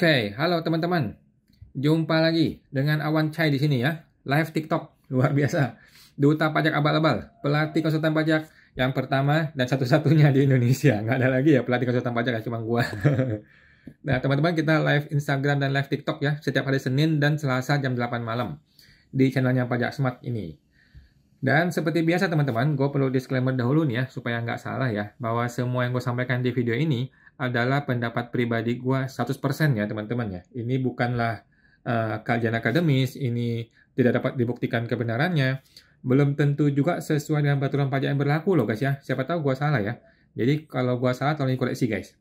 Oke, halo teman-teman. Jumpa lagi dengan Awan Chai di sini ya. Live TikTok, luar biasa. Duta pajak abal-abal, pelatih konsultan pajak yang pertama dan satu-satunya di Indonesia. Nggak ada lagi ya pelatih konsultan pajak ya, cuma gua. nah, teman-teman kita live Instagram dan live TikTok ya, setiap hari Senin dan Selasa jam 8 malam di channelnya Pajak Smart ini. Dan seperti biasa teman-teman, gue perlu disclaimer dahulu nih ya, supaya nggak salah ya, bahwa semua yang gue sampaikan di video ini adalah pendapat pribadi gue 100% ya teman-teman ya. Ini bukanlah uh, eh, kajian akademis, ini tidak dapat dibuktikan kebenarannya. Belum tentu juga sesuai dengan peraturan pajak yang berlaku loh guys ya. Siapa tahu gue salah ya. Jadi kalau gue salah tolong dikoreksi guys.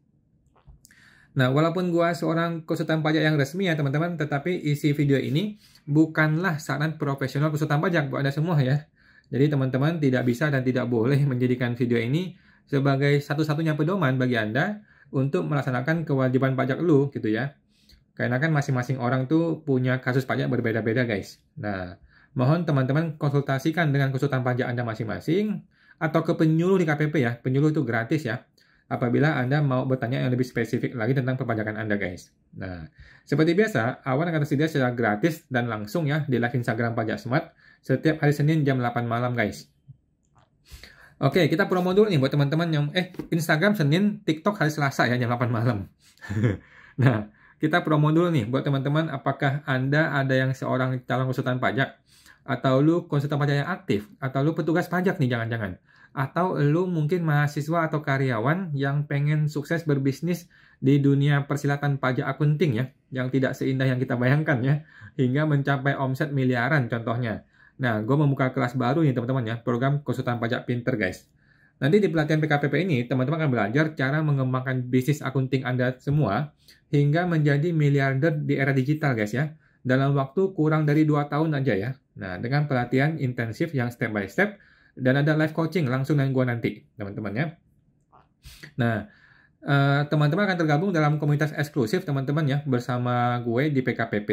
Nah, walaupun gue seorang konsultan pajak yang resmi ya teman-teman, tetapi isi video ini bukanlah saran profesional konsultan pajak buat Anda semua ya. Jadi teman-teman tidak bisa dan tidak boleh menjadikan video ini sebagai satu-satunya pedoman bagi Anda untuk melaksanakan kewajiban pajak lu gitu ya. Karena kan masing-masing orang tuh punya kasus pajak berbeda-beda guys. Nah, mohon teman-teman konsultasikan dengan konsultan pajak Anda masing-masing atau ke penyuluh di KPP ya. Penyuluh itu gratis ya. Apabila Anda mau bertanya yang lebih spesifik lagi tentang perpajakan Anda guys. Nah, seperti biasa, Awan akan tersedia secara gratis dan langsung ya di live Instagram Pajak Smart setiap hari Senin jam 8 malam guys. Oke, kita promo dulu nih buat teman-teman yang eh Instagram Senin, TikTok hari Selasa ya jam 8 malam. nah, kita promo dulu nih buat teman-teman apakah Anda ada yang seorang calon konsultan pajak atau lu konsultan pajak yang aktif atau lu petugas pajak nih jangan-jangan atau lu mungkin mahasiswa atau karyawan yang pengen sukses berbisnis di dunia persilatan pajak akunting ya, yang tidak seindah yang kita bayangkan ya, hingga mencapai omset miliaran contohnya. Nah, gue membuka kelas baru nih teman-teman ya, program konsultan pajak pinter guys. Nanti di pelatihan PKPP ini, teman-teman akan belajar cara mengembangkan bisnis akunting Anda semua hingga menjadi miliarder di era digital guys ya. Dalam waktu kurang dari 2 tahun aja ya. Nah, dengan pelatihan intensif yang step by step dan ada live coaching langsung dengan gue nanti, teman-teman ya. Nah, eh, teman-teman uh, teman -teman akan tergabung dalam komunitas eksklusif teman-teman ya bersama gue di PKPP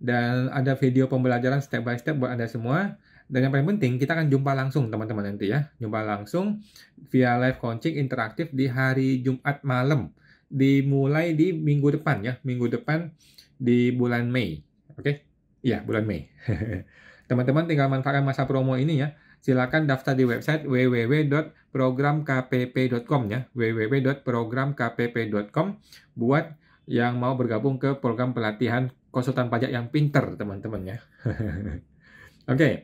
dan ada video pembelajaran step by step buat Anda semua. Dan yang paling penting, kita akan jumpa langsung teman-teman nanti ya. Jumpa langsung via live coaching interaktif di hari Jumat malam. Dimulai di minggu depan ya, minggu depan di bulan Mei. Oke? Okay? Iya, bulan Mei. Teman-teman tinggal manfaatkan masa promo ini ya. Silakan daftar di website www.programkpp.com ya, www.programkpp.com buat yang mau bergabung ke program pelatihan konsultan pajak yang pinter, teman-teman ya. Oke. Okay.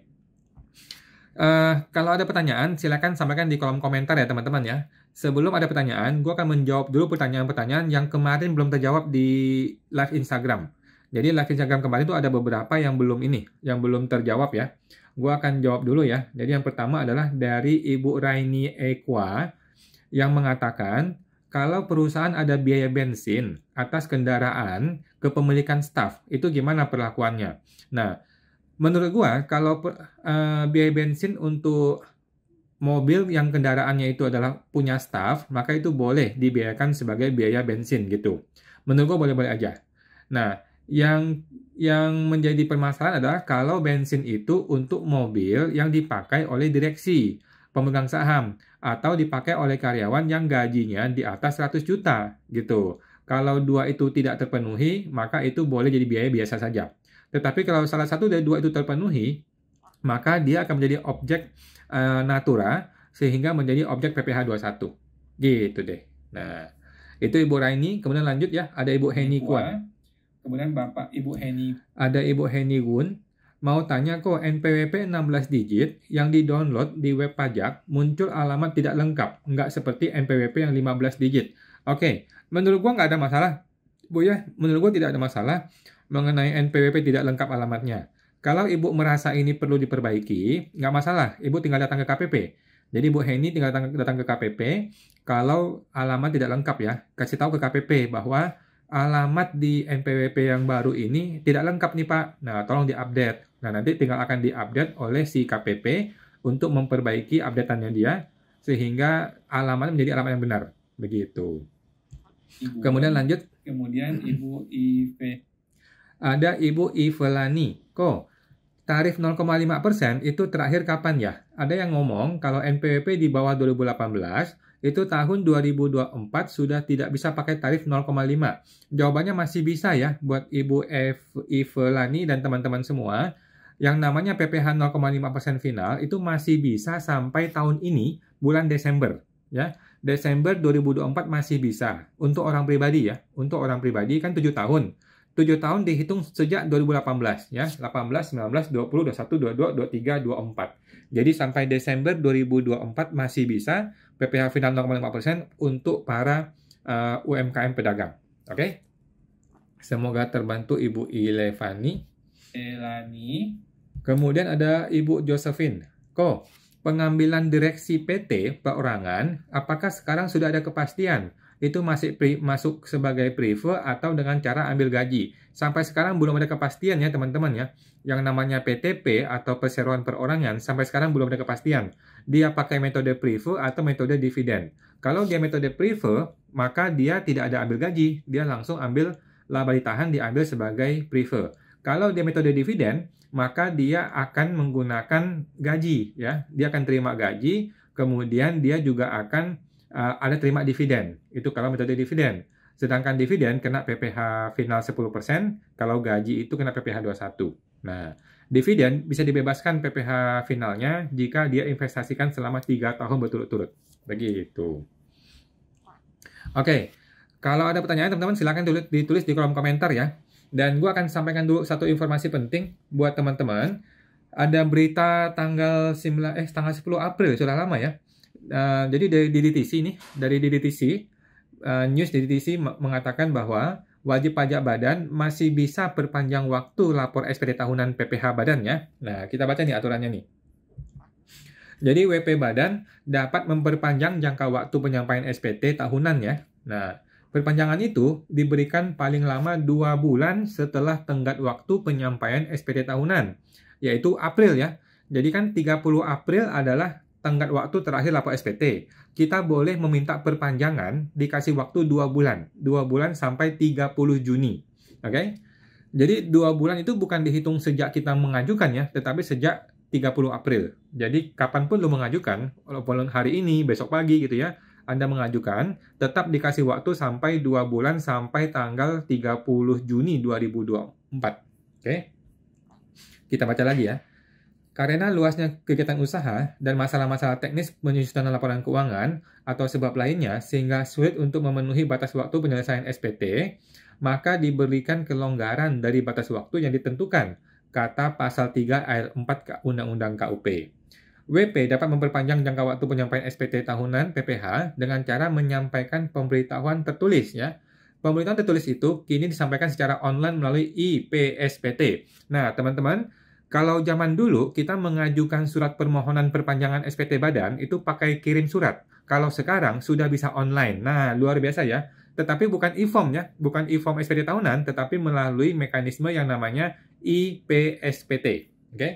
Uh, eh, kalau ada pertanyaan, silakan sampaikan di kolom komentar ya teman-teman ya. Sebelum ada pertanyaan, gue akan menjawab dulu pertanyaan-pertanyaan yang kemarin belum terjawab di live Instagram. Jadi live Instagram kemarin itu ada beberapa yang belum ini, yang belum terjawab ya. Gue akan jawab dulu ya. Jadi yang pertama adalah dari Ibu Raini Ekwa yang mengatakan, kalau perusahaan ada biaya bensin atas kendaraan kepemilikan staff, itu gimana perlakuannya? Nah, menurut gua kalau uh, biaya bensin untuk mobil yang kendaraannya itu adalah punya staff, maka itu boleh dibiayakan sebagai biaya bensin gitu. Menurut gua boleh-boleh aja. Nah, yang yang menjadi permasalahan adalah kalau bensin itu untuk mobil yang dipakai oleh direksi pemegang saham atau dipakai oleh karyawan yang gajinya di atas 100 juta gitu. Kalau dua itu tidak terpenuhi, maka itu boleh jadi biaya biasa saja. Tetapi kalau salah satu dari dua itu terpenuhi, maka dia akan menjadi objek e, natura sehingga menjadi objek PPh 21. Gitu deh. Nah, itu Ibu Raini, kemudian lanjut ya, ada Ibu Heni Kwan. Kemudian Bapak Ibu Heni. Ada Ibu Heni Gun Mau tanya kok NPWP 16 digit yang di-download di web pajak muncul alamat tidak lengkap, nggak seperti NPWP yang 15 digit. Oke, okay. menurut gua nggak ada masalah. Bu ya, menurut gua tidak ada masalah mengenai NPWP tidak lengkap alamatnya. Kalau ibu merasa ini perlu diperbaiki, nggak masalah. Ibu tinggal datang ke KPP. Jadi Bu Heni tinggal datang, ke KPP. Kalau alamat tidak lengkap ya, kasih tahu ke KPP bahwa alamat di NPWP yang baru ini tidak lengkap nih Pak. Nah, tolong diupdate. Nah, nanti tinggal akan diupdate oleh si KPP untuk memperbaiki updateannya dia sehingga alamat menjadi alamat yang benar. Begitu. Ibu, kemudian lanjut. Kemudian Ibu Ive. Ada Ibu Ivelani. Ko, tarif 0,5% itu terakhir kapan ya? Ada yang ngomong kalau NPWP di bawah 2018 itu tahun 2024 sudah tidak bisa pakai tarif 0,5. Jawabannya masih bisa ya buat Ibu Evelani dan teman-teman semua. Yang namanya PPh 0,5% final itu masih bisa sampai tahun ini bulan Desember ya. Desember 2024 masih bisa untuk orang pribadi ya. Untuk orang pribadi kan 7 tahun. 7 tahun dihitung sejak 2018 ya 18 19 20 21 22 23 24 jadi sampai Desember 2024 masih bisa PPh final 0,5% untuk para uh, eh, UMKM pedagang. Oke? Okay? Semoga terbantu Ibu Ilevani. Elani. Kemudian ada Ibu Josephine. Ko, pengambilan direksi PT perorangan, apakah sekarang sudah ada kepastian? Itu masih pri, masuk sebagai prive atau dengan cara ambil gaji. Sampai sekarang belum ada kepastian ya teman-teman ya. Yang namanya PTP atau perseroan perorangan sampai sekarang belum ada kepastian dia pakai metode prefer atau metode dividen. Kalau dia metode prefer, maka dia tidak ada ambil gaji, dia langsung ambil laba ditahan diambil sebagai prefer. Kalau dia metode dividen, maka dia akan menggunakan gaji ya. Dia akan terima gaji, kemudian dia juga akan uh, ada terima dividen. Itu kalau metode dividen. Sedangkan dividen kena PPh final 10%, kalau gaji itu kena PPh 21. Nah, Dividen bisa dibebaskan PPh finalnya jika dia investasikan selama tiga tahun berturut-turut. Begitu. Oke, okay. kalau ada pertanyaan teman-teman silahkan ditulis di kolom komentar ya. Dan gue akan sampaikan dulu satu informasi penting buat teman-teman. Ada berita tanggal 9, eh tanggal 10 April sudah lama ya. Uh, jadi dari DDTC ini, dari DDTC, uh, eh, news DDTC mengatakan bahwa wajib pajak badan masih bisa perpanjang waktu lapor SPT tahunan PPH badannya. Nah, kita baca nih aturannya nih. Jadi WP badan dapat memperpanjang jangka waktu penyampaian SPT tahunan ya. Nah, perpanjangan itu diberikan paling lama 2 bulan setelah tenggat waktu penyampaian SPT tahunan, yaitu April ya. Jadi kan 30 April adalah tenggat waktu terakhir lapor SPT kita boleh meminta perpanjangan dikasih waktu 2 bulan. 2 bulan sampai 30 Juni. Oke? Okay? Jadi 2 bulan itu bukan dihitung sejak kita mengajukan ya, tetapi sejak 30 April. Jadi kapanpun lo mengajukan, walaupun hari ini, besok pagi gitu ya, Anda mengajukan, tetap dikasih waktu sampai 2 bulan sampai tanggal 30 Juni 2024. Oke? Okay? Kita baca lagi ya. Karena luasnya kegiatan usaha dan masalah-masalah teknis penyusunan laporan keuangan atau sebab lainnya sehingga sulit untuk memenuhi batas waktu penyelesaian SPT, maka diberikan kelonggaran dari batas waktu yang ditentukan, kata pasal 3 ayat 4 Undang-Undang KUP. WP dapat memperpanjang jangka waktu penyampaian SPT tahunan PPH dengan cara menyampaikan pemberitahuan tertulis ya, Pemberitahuan tertulis itu kini disampaikan secara online melalui IPSPT. Nah, teman-teman, kalau zaman dulu kita mengajukan surat permohonan perpanjangan SPT badan itu pakai kirim surat. Kalau sekarang sudah bisa online. Nah, luar biasa ya. Tetapi bukan e-form ya, bukan e-form SPT tahunan, tetapi melalui mekanisme yang namanya IPSPT. Oke? Okay?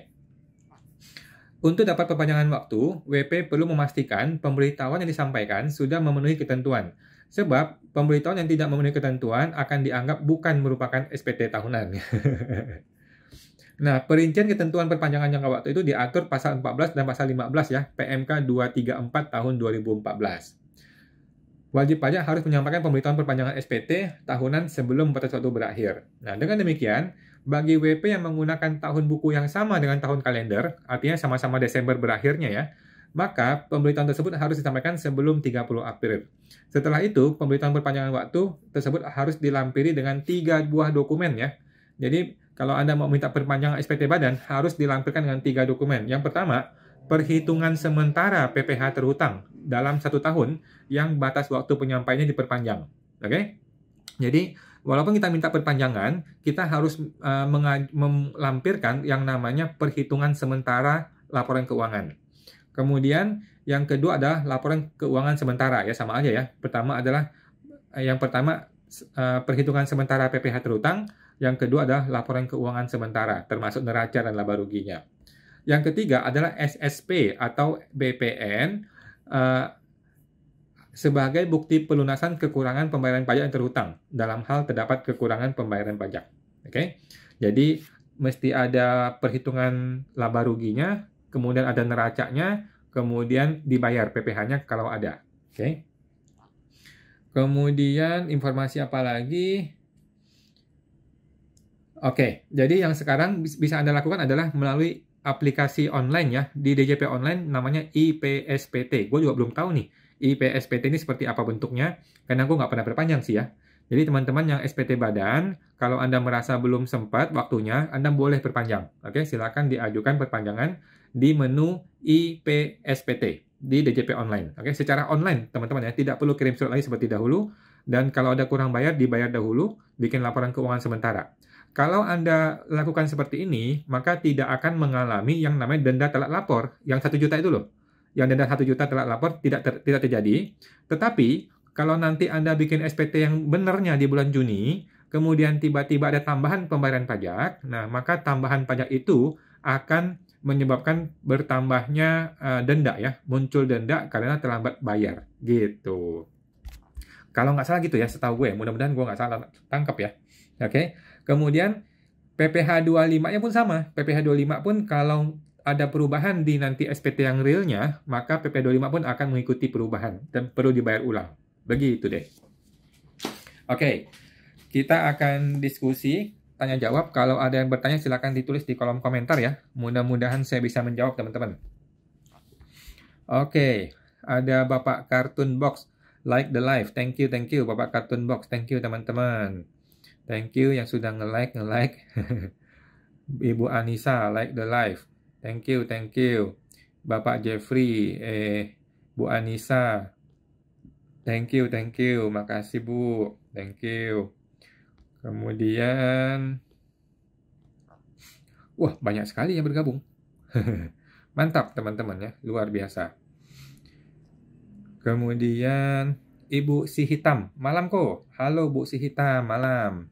Untuk dapat perpanjangan waktu, WP perlu memastikan pemberitahuan yang disampaikan sudah memenuhi ketentuan. Sebab pemberitahuan yang tidak memenuhi ketentuan akan dianggap bukan merupakan SPT tahunan. Nah, perincian ketentuan perpanjangan jangka waktu itu diatur pasal 14 dan pasal 15 ya, PMK 234 tahun 2014. Wajib pajak harus menyampaikan pemberitahuan perpanjangan SPT tahunan sebelum batas waktu berakhir. Nah, dengan demikian, bagi WP yang menggunakan tahun buku yang sama dengan tahun kalender, artinya sama-sama Desember berakhirnya ya, maka pemberitahuan tersebut harus disampaikan sebelum 30 April. Setelah itu, pemberitahuan perpanjangan waktu tersebut harus dilampiri dengan tiga buah dokumen ya. Jadi, kalau Anda mau minta perpanjangan SPT badan, harus dilampirkan dengan tiga dokumen. Yang pertama, perhitungan sementara PPH terhutang dalam satu tahun yang batas waktu penyampaiannya diperpanjang. Oke? Okay? Jadi, walaupun kita minta perpanjangan, kita harus uh, melampirkan yang namanya perhitungan sementara laporan keuangan. Kemudian yang kedua adalah laporan keuangan sementara ya sama aja ya. Pertama adalah yang pertama Eh, perhitungan sementara PPH terutang, yang kedua adalah laporan keuangan sementara, termasuk neraca dan laba ruginya. Yang ketiga adalah SSP atau BPN uh, eh, sebagai bukti pelunasan kekurangan pembayaran pajak yang terhutang dalam hal terdapat kekurangan pembayaran pajak. Oke. Okay? Jadi mesti ada perhitungan laba ruginya, kemudian ada neracanya, kemudian dibayar PPh-nya kalau ada. Oke. Okay? Kemudian informasi apa lagi? Oke, jadi yang sekarang bisa Anda lakukan adalah melalui aplikasi online ya di DJP online namanya IPSPT. Gue juga belum tahu nih IPSPT ini seperti apa bentuknya karena gue nggak pernah berpanjang sih ya. Jadi teman-teman yang SPT badan, kalau Anda merasa belum sempat waktunya, Anda boleh berpanjang. Oke, silakan diajukan perpanjangan di menu IPSPT di DJP online. Oke, secara online teman-teman ya, tidak perlu kirim surat lagi seperti dahulu dan kalau ada kurang bayar dibayar dahulu, bikin laporan keuangan sementara. Kalau Anda lakukan seperti ini, maka tidak akan mengalami yang namanya denda telat lapor yang satu juta itu loh. Yang denda satu juta telat lapor tidak ter, tidak terjadi. Tetapi kalau nanti Anda bikin SPT yang benarnya di bulan Juni, kemudian tiba-tiba ada tambahan pembayaran pajak, nah maka tambahan pajak itu akan menyebabkan bertambahnya uh, denda ya, muncul denda karena terlambat bayar gitu. Kalau nggak salah gitu ya, setahu gue, ya, mudah-mudahan gue nggak salah tangkap ya. Oke, okay? kemudian PPh 25-nya pun sama. PPh 25 pun kalau ada perubahan di nanti SPT yang realnya, maka PPH 25 pun akan mengikuti perubahan dan perlu dibayar ulang. Begitu deh. Oke, okay. kita akan diskusi tanya jawab. Kalau ada yang bertanya silahkan ditulis di kolom komentar ya. Mudah-mudahan saya bisa menjawab teman-teman. Oke, ada Bapak Kartun Box. Like the live. Thank you, thank you Bapak Kartun Box. Thank you teman-teman. Thank you yang sudah nge-like, nge-like. Ibu Anissa, like the live. Thank you, thank you. Bapak Jeffrey, eh, Bu Anissa. Thank you, thank you. Makasih Bu. Thank you. Kemudian, wah banyak sekali yang bergabung. Mantap teman-teman ya, luar biasa. Kemudian Ibu Si Hitam, malam kok. Halo Bu Si Hitam, malam.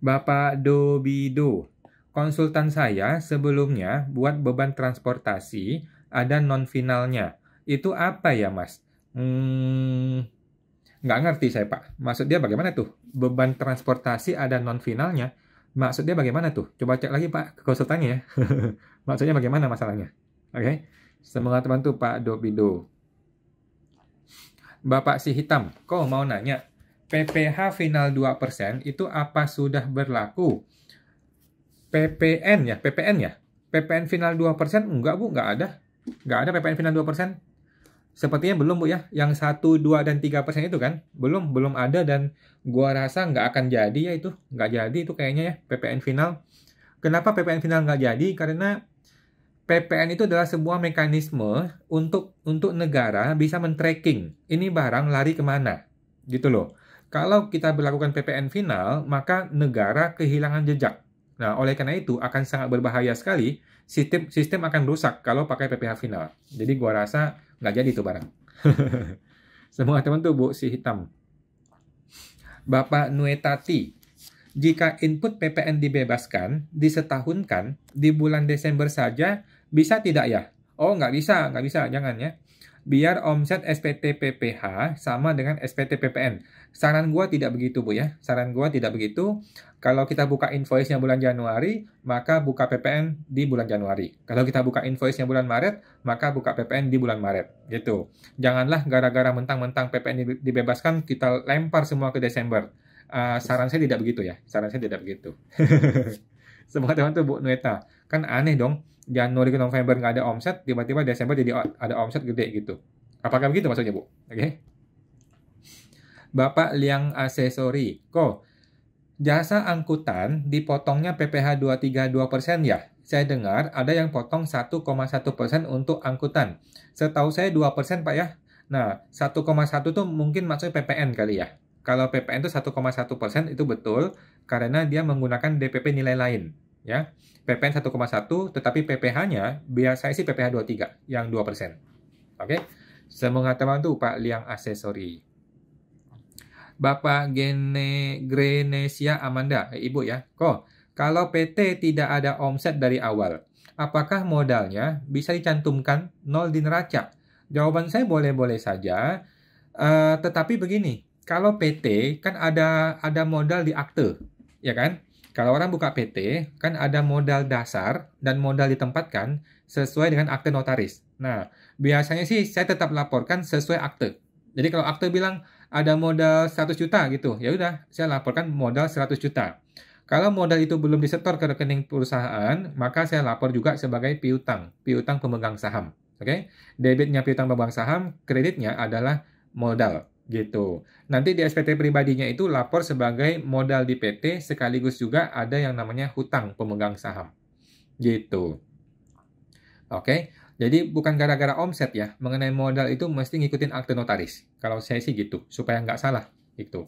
Bapak Dobido, konsultan saya sebelumnya buat beban transportasi ada non finalnya. Itu apa ya mas? Hmm, nggak ngerti saya pak. Maksud dia bagaimana tuh? beban transportasi ada non finalnya, maksudnya bagaimana tuh? Coba cek lagi Pak ke konsultannya ya. maksudnya bagaimana masalahnya? Oke. Okay? teman tuh Pak Dobido. Bapak si hitam, kok mau nanya, PPH final 2% itu apa sudah berlaku? PPN ya, PPN ya? PPN final 2% enggak Bu, enggak ada. Enggak ada PPN final 2%. Sepertinya belum Bu ya, yang 1, 2, dan 3 persen itu kan? Belum, belum ada dan gua rasa nggak akan jadi ya itu. Nggak jadi itu kayaknya ya PPN final. Kenapa PPN final nggak jadi? Karena PPN itu adalah sebuah mekanisme untuk untuk negara bisa men-tracking ini barang lari kemana gitu loh. Kalau kita berlakukan PPN final, maka negara kehilangan jejak. Nah, oleh karena itu akan sangat berbahaya sekali. Sistem sistem akan rusak kalau pakai PPH final. Jadi gua rasa nggak jadi tuh barang. Semua teman tuh bu si hitam. Bapak Nuetati, jika input PPN dibebaskan, disetahunkan, di bulan Desember saja, bisa tidak ya? Oh, nggak bisa, nggak bisa, jangan ya biar omset SPT PPH sama dengan SPT PPN. Saran gua tidak begitu, Bu ya. Saran gua tidak begitu. Kalau kita buka invoice-nya bulan Januari, maka buka PPN di bulan Januari. Kalau kita buka invoice-nya bulan Maret, maka buka PPN di bulan Maret. Gitu. Janganlah gara-gara mentang-mentang PPN dibebaskan kita lempar semua ke Desember. Uh, saran saya tidak begitu ya. Saran saya tidak begitu. semoga teman tuh Bu Nueta. Kan aneh dong Januari ke November nggak ada omset, tiba-tiba Desember jadi ada omset gede gitu. Apakah begitu maksudnya Bu? Oke. Okay? Bapak Liang Asesori, kok jasa angkutan dipotongnya PPH 232% ya? Saya dengar ada yang potong 1,1% untuk angkutan. Setahu saya 2% Pak ya. Nah, 1,1 itu mungkin maksudnya PPN kali ya. Kalau PPN itu 1,1% itu betul karena dia menggunakan DPP nilai lain ya. PPN 1,1 tetapi PPH-nya biasanya sih PPH 23 yang 2%. Oke. Okay? Semoga tuh Pak Liang Aksesori. Bapak Gene Grenesia Amanda, eh, Ibu ya. Kok kalau PT tidak ada omset dari awal, apakah modalnya bisa dicantumkan nol di neraca? Jawaban saya boleh-boleh saja. Uh, tetapi begini, kalau PT kan ada ada modal di akte, ya kan? Kalau orang buka PT, kan ada modal dasar dan modal ditempatkan sesuai dengan akte notaris. Nah, biasanya sih saya tetap laporkan sesuai akte. Jadi kalau akte bilang ada modal 100 juta gitu, ya udah saya laporkan modal 100 juta. Kalau modal itu belum disetor ke rekening perusahaan, maka saya lapor juga sebagai piutang, piutang pemegang saham. Oke, okay? debitnya piutang pemegang saham, kreditnya adalah modal gitu. Nanti di SPT pribadinya itu lapor sebagai modal di PT sekaligus juga ada yang namanya hutang pemegang saham. Gitu. Oke. Jadi bukan gara-gara omset ya, mengenai modal itu mesti ngikutin akte notaris. Kalau saya sih gitu, supaya nggak salah itu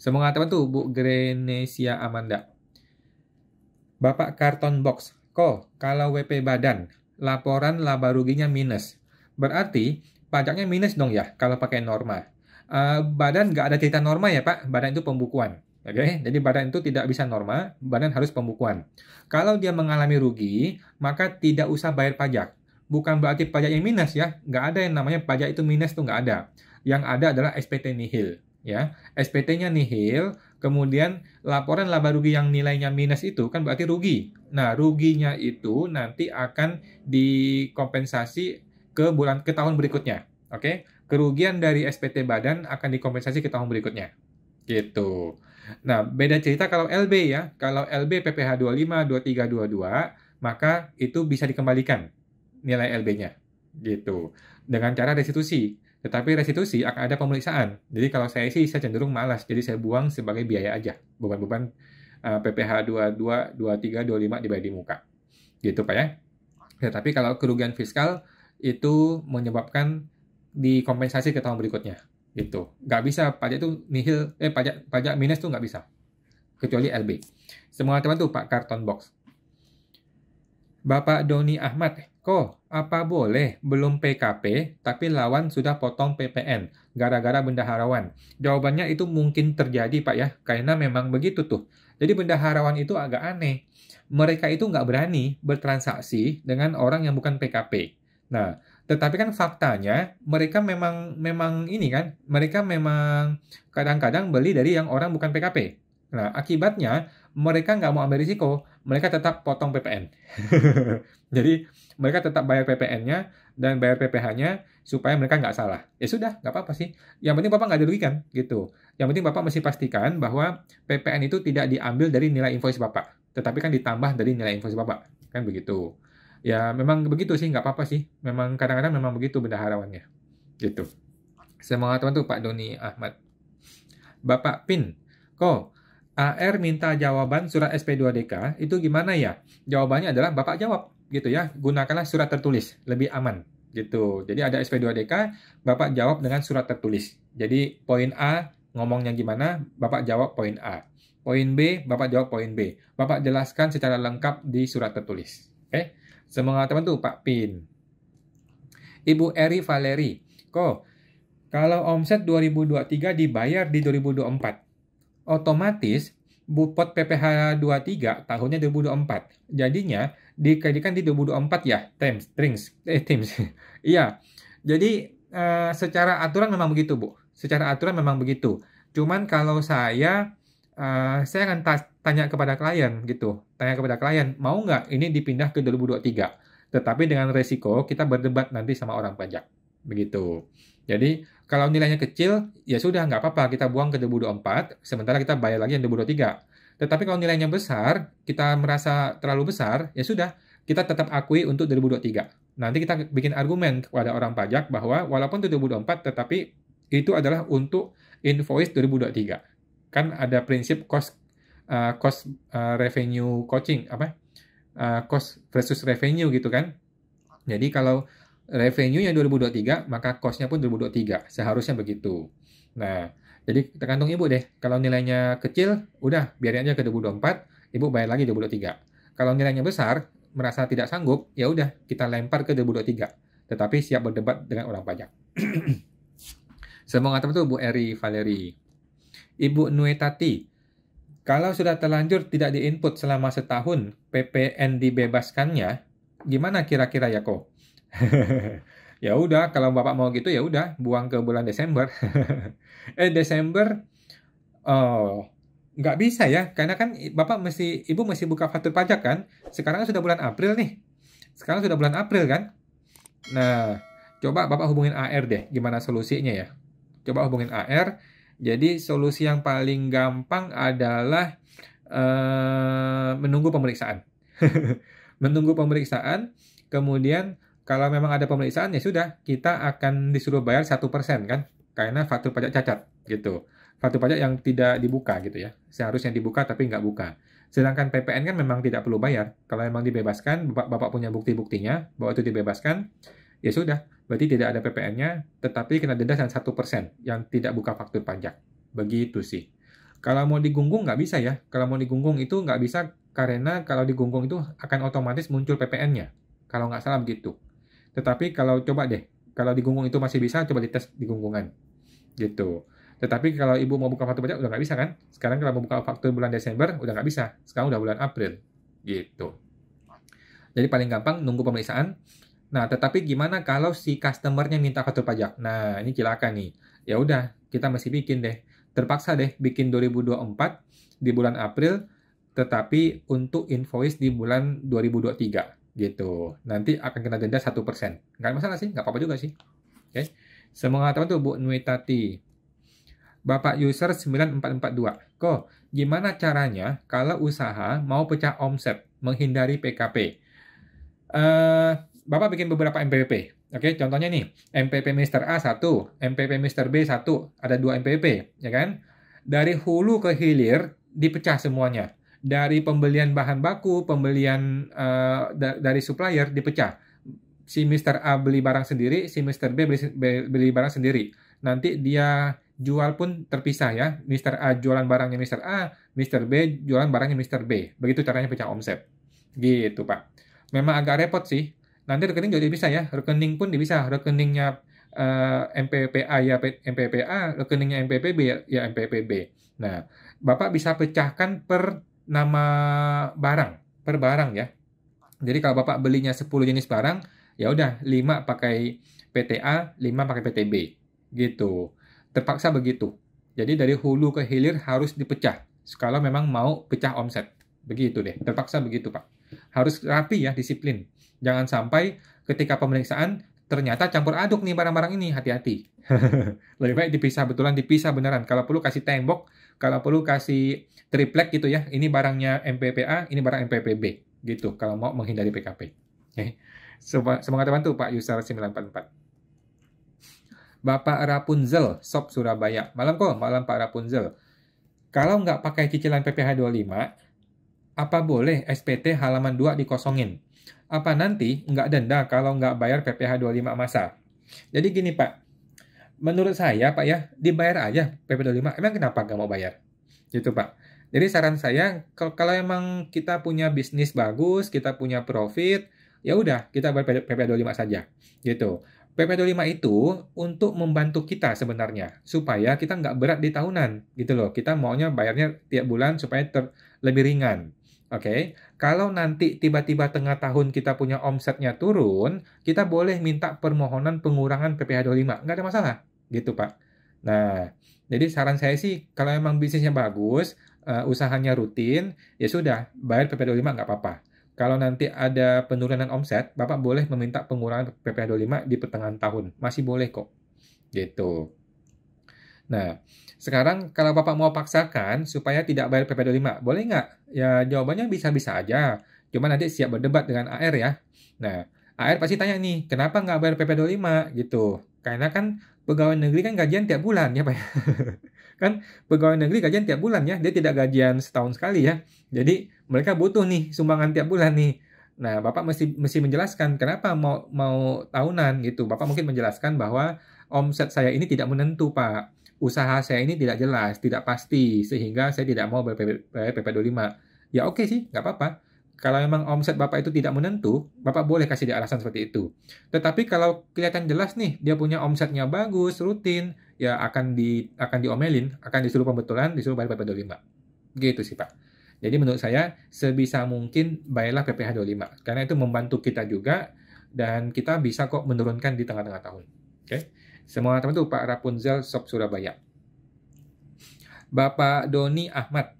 Semoga teman tuh Bu Grenesia Amanda. Bapak karton box, kok kalau WP badan, laporan laba ruginya minus. Berarti pajaknya minus dong ya kalau pakai norma. Eh, badan nggak ada cerita norma ya Pak, badan itu pembukuan. Oke, okay? Iya. jadi badan itu tidak bisa norma, badan harus pembukuan. Kalau dia mengalami rugi, maka tidak usah bayar pajak. Bukan berarti pajak yang minus ya, nggak ada yang namanya pajak itu minus tuh nggak ada. Yang ada adalah SPT nihil ya. SPT-nya nihil, kemudian laporan laba rugi yang nilainya minus itu kan berarti rugi. Nah, ruginya itu nanti akan dikompensasi ke bulan ke tahun berikutnya. Oke. Okay? kerugian dari SPT badan akan dikompensasi ke tahun berikutnya. Gitu. Nah, beda cerita kalau LB ya. Kalau LB PPh 25 2322 maka itu bisa dikembalikan nilai LB-nya. Gitu. Dengan cara restitusi. Tetapi restitusi akan ada pemeriksaan. Jadi kalau saya sih saya cenderung malas. Jadi saya buang sebagai biaya aja. Beban-beban uh, PPh 22, 23, 25 dibayar di muka. Gitu Pak ya. Tetapi kalau kerugian fiskal itu menyebabkan dikompensasi ke tahun berikutnya gitu nggak bisa pajak itu nihil eh pajak pajak minus tuh nggak bisa kecuali LB semua teman tuh Pak Karton Box Bapak Doni Ahmad kok apa boleh belum PKP tapi lawan sudah potong PPN gara-gara benda bendaharawan jawabannya itu mungkin terjadi Pak ya karena memang begitu tuh jadi benda bendaharawan itu agak aneh mereka itu nggak berani bertransaksi dengan orang yang bukan PKP nah tetapi kan faktanya mereka memang memang ini kan, mereka memang kadang-kadang beli dari yang orang bukan PKP. Nah, akibatnya mereka nggak mau ambil risiko, mereka tetap potong PPN. Jadi mereka tetap bayar PPN-nya dan bayar PPH-nya supaya mereka nggak salah. Ya sudah, nggak apa-apa sih. Yang penting Bapak nggak dirugikan, gitu. Yang penting Bapak mesti pastikan bahwa PPN itu tidak diambil dari nilai invoice Bapak, tetapi kan ditambah dari nilai invoice Bapak. Kan begitu ya memang begitu sih nggak apa-apa sih memang kadang-kadang memang begitu bendaharawannya gitu saya mau mengatakan tuh Pak Doni Ahmad Bapak Pin kok AR minta jawaban surat SP2DK itu gimana ya jawabannya adalah Bapak jawab gitu ya gunakanlah surat tertulis lebih aman gitu jadi ada SP2DK Bapak jawab dengan surat tertulis jadi poin A ngomongnya gimana Bapak jawab poin A poin B Bapak jawab poin B Bapak jelaskan secara lengkap di surat tertulis oke eh, okay? semoga teman tuh Pak Pin. Ibu Eri Valeri. Kok kalau omset 2023 dibayar di 2024, otomatis Bupot PPH 23 tahunnya 2024. Jadinya dikaitkan di 2024 ya, Times, strings eh Times. iya. Jadi uh, secara aturan memang begitu, Bu. Secara aturan memang begitu. Cuman kalau saya uh, saya akan tanya kepada klien gitu, tanya kepada klien mau nggak ini dipindah ke 2023, tetapi dengan resiko kita berdebat nanti sama orang pajak begitu. Jadi kalau nilainya kecil ya sudah nggak apa-apa kita buang ke 2024, sementara kita bayar lagi yang 2023. Tetapi kalau nilainya besar, kita merasa terlalu besar, ya sudah kita tetap akui untuk 2023. Nanti kita bikin argumen kepada orang pajak bahwa walaupun 2024 tetapi itu adalah untuk invoice 2023 kan ada prinsip cost uh, cost uh, revenue coaching apa uh, cost versus revenue gitu kan jadi kalau revenue-nya 2023 maka cost-nya pun 2023 seharusnya begitu nah jadi tergantung ibu deh kalau nilainya kecil udah biarin aja ke 2024 ibu bayar lagi 2023 kalau nilainya besar merasa tidak sanggup ya udah kita lempar ke 2023 tetapi siap berdebat dengan orang pajak teman tuh Bu Eri Valeri. Ibu Nuetati, kalau sudah terlanjur tidak diinput selama setahun, PPN dibebaskannya, gimana kira-kira ya kok? ya udah, kalau bapak mau gitu ya udah, buang ke bulan Desember. eh Desember, oh nggak bisa ya, karena kan bapak mesti, ibu mesti buka faktur pajak kan? Sekarang kan sudah bulan April nih, sekarang sudah bulan April kan? Nah, coba bapak hubungin AR deh, gimana solusinya ya? Coba hubungin AR, jadi solusi yang paling gampang adalah uh, menunggu pemeriksaan. menunggu pemeriksaan, kemudian kalau memang ada pemeriksaan ya sudah kita akan disuruh bayar satu persen kan karena faktur pajak cacat gitu faktur pajak yang tidak dibuka gitu ya seharusnya dibuka tapi nggak buka sedangkan PPN kan memang tidak perlu bayar kalau memang dibebaskan bapak, bapak punya bukti buktinya bahwa itu dibebaskan ya sudah, berarti tidak ada PPN-nya, tetapi kena denda satu persen yang tidak buka faktur pajak. Begitu sih. Kalau mau digunggung nggak bisa ya. Kalau mau digunggung itu nggak bisa karena kalau digunggung itu akan otomatis muncul PPN-nya. Kalau nggak salah begitu. Tetapi kalau coba deh, kalau digunggung itu masih bisa, coba dites di Gitu. Tetapi kalau ibu mau buka faktur pajak udah nggak bisa kan? Sekarang kalau mau buka faktur bulan Desember udah nggak bisa. Sekarang udah bulan April. Gitu. Jadi paling gampang nunggu pemeriksaan. Nah, tetapi gimana kalau si customernya minta faktur pajak? Nah, ini silakan nih. Ya udah, kita masih bikin deh. Terpaksa deh bikin 2024 di bulan April, tetapi untuk invoice di bulan 2023 gitu. Nanti akan kena denda 1%. Nggak masalah sih, nggak apa-apa juga sih. Oke. Okay. Semangat teman tuh Bu Nuitati. Bapak user 9442. kok gimana caranya kalau usaha mau pecah omset menghindari PKP? Eh uh, Bapak bikin beberapa MPP. Oke, contohnya nih, MPP Mister A 1, MPP Mister B 1, ada dua MPP, ya kan? Dari hulu ke hilir dipecah semuanya. Dari pembelian bahan baku, pembelian uh, da dari supplier dipecah. Si Mister A beli barang sendiri, si Mister B beli, beli barang sendiri. Nanti dia jual pun terpisah ya. Mister A jualan barangnya Mister A, Mister B jualan barangnya Mister B. Begitu caranya pecah omset. Gitu, Pak. Memang agak repot sih nanti rekening juga bisa ya rekening pun bisa rekeningnya uh, eh, MPPA ya MPPA rekeningnya MPPB ya, ya MPPB nah bapak bisa pecahkan per nama barang per barang ya jadi kalau bapak belinya 10 jenis barang ya udah 5 pakai PTA 5 pakai PTB gitu terpaksa begitu jadi dari hulu ke hilir harus dipecah kalau memang mau pecah omset begitu deh terpaksa begitu pak harus rapi ya disiplin Jangan sampai ketika pemeriksaan ternyata campur aduk nih barang-barang ini, hati-hati. Lebih baik dipisah, betulan dipisah beneran. Kalau perlu kasih tembok, kalau perlu kasih triplek gitu ya. Ini barangnya MPPA, ini barang MPPB gitu kalau mau menghindari PKP. semangat Semoga terbantu Pak Yusar 944. Bapak Rapunzel, Sob Surabaya. Malam kok, malam Pak Rapunzel. Kalau nggak pakai cicilan PPh 25, apa boleh SPT halaman 2 dikosongin? apa nanti nggak denda kalau nggak bayar PPh 25 masa? Jadi gini Pak, menurut saya Pak ya, dibayar aja PPH 25. Emang kenapa nggak mau bayar? Gitu Pak. Jadi saran saya, kalau emang kita punya bisnis bagus, kita punya profit, ya udah kita bayar PPH 25 saja. Gitu. PPH 25 itu untuk membantu kita sebenarnya, supaya kita nggak berat di tahunan. Gitu loh, kita maunya bayarnya tiap bulan supaya ter lebih ringan Oke, okay. kalau nanti tiba-tiba tengah tahun kita punya omsetnya turun, kita boleh minta permohonan pengurangan PPh 25. Nggak ada masalah, gitu Pak. Nah, jadi saran saya sih, kalau emang bisnisnya bagus, uh, usahanya rutin, ya sudah, bayar PPh 25 nggak apa-apa. Kalau nanti ada penurunan omset, Bapak boleh meminta pengurangan PPh 25 di pertengahan tahun. Masih boleh kok. Gitu. Nah, sekarang kalau Bapak mau paksakan supaya tidak bayar PP25, boleh nggak? Ya jawabannya bisa-bisa aja. Cuma nanti siap berdebat dengan AR ya. Nah, AR pasti tanya nih, kenapa nggak bayar PP25 gitu? Karena kan pegawai negeri kan gajian tiap bulan ya Pak. Ya. kan pegawai negeri gajian tiap bulan ya, dia tidak gajian setahun sekali ya. Jadi mereka butuh nih sumbangan tiap bulan nih. Nah, Bapak mesti mesti menjelaskan kenapa mau mau tahunan gitu. Bapak mungkin menjelaskan bahwa omset saya ini tidak menentu, Pak usaha saya ini tidak jelas, tidak pasti, sehingga saya tidak mau bayar PP25. Ya oke okay sih, nggak apa-apa. Kalau memang omset Bapak itu tidak menentu, Bapak boleh kasih dia alasan seperti itu. Tetapi kalau kelihatan jelas nih, dia punya omsetnya bagus, rutin, ya akan di akan diomelin, akan disuruh pembetulan, disuruh bayar PP25. Gitu sih, Pak. Jadi menurut saya sebisa mungkin bayarlah PPh 25 karena itu membantu kita juga dan kita bisa kok menurunkan di tengah-tengah tahun. Oke. Okay? Semua teman itu Pak Rapunzel Sob Surabaya. Bapak Doni Ahmad,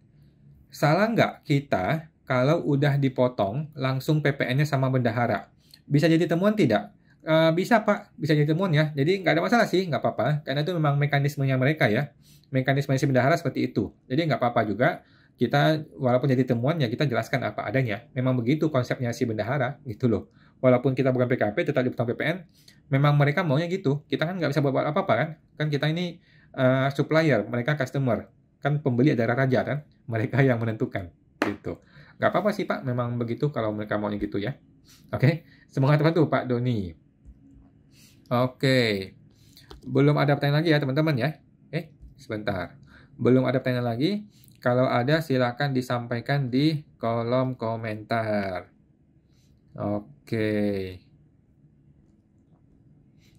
salah nggak kita kalau udah dipotong langsung PPN-nya sama bendahara? Bisa jadi temuan tidak? E, bisa Pak, bisa jadi temuan ya. Jadi nggak ada masalah sih, nggak apa-apa. Karena itu memang mekanismenya mereka ya. Mekanisme si bendahara seperti itu. Jadi nggak apa-apa juga kita walaupun jadi temuan ya kita jelaskan apa adanya. Memang begitu konsepnya si bendahara gitu loh walaupun kita bukan PKP tetap dipotong PPN memang mereka maunya gitu kita kan nggak bisa buat apa-apa kan kan kita ini uh, supplier mereka customer kan pembeli adalah raja kan mereka yang menentukan gitu nggak apa-apa sih pak memang begitu kalau mereka maunya gitu ya oke okay? semangat terbantu pak Doni oke okay. belum ada pertanyaan lagi ya teman-teman ya eh sebentar belum ada pertanyaan lagi kalau ada silahkan disampaikan di kolom komentar oke Oke.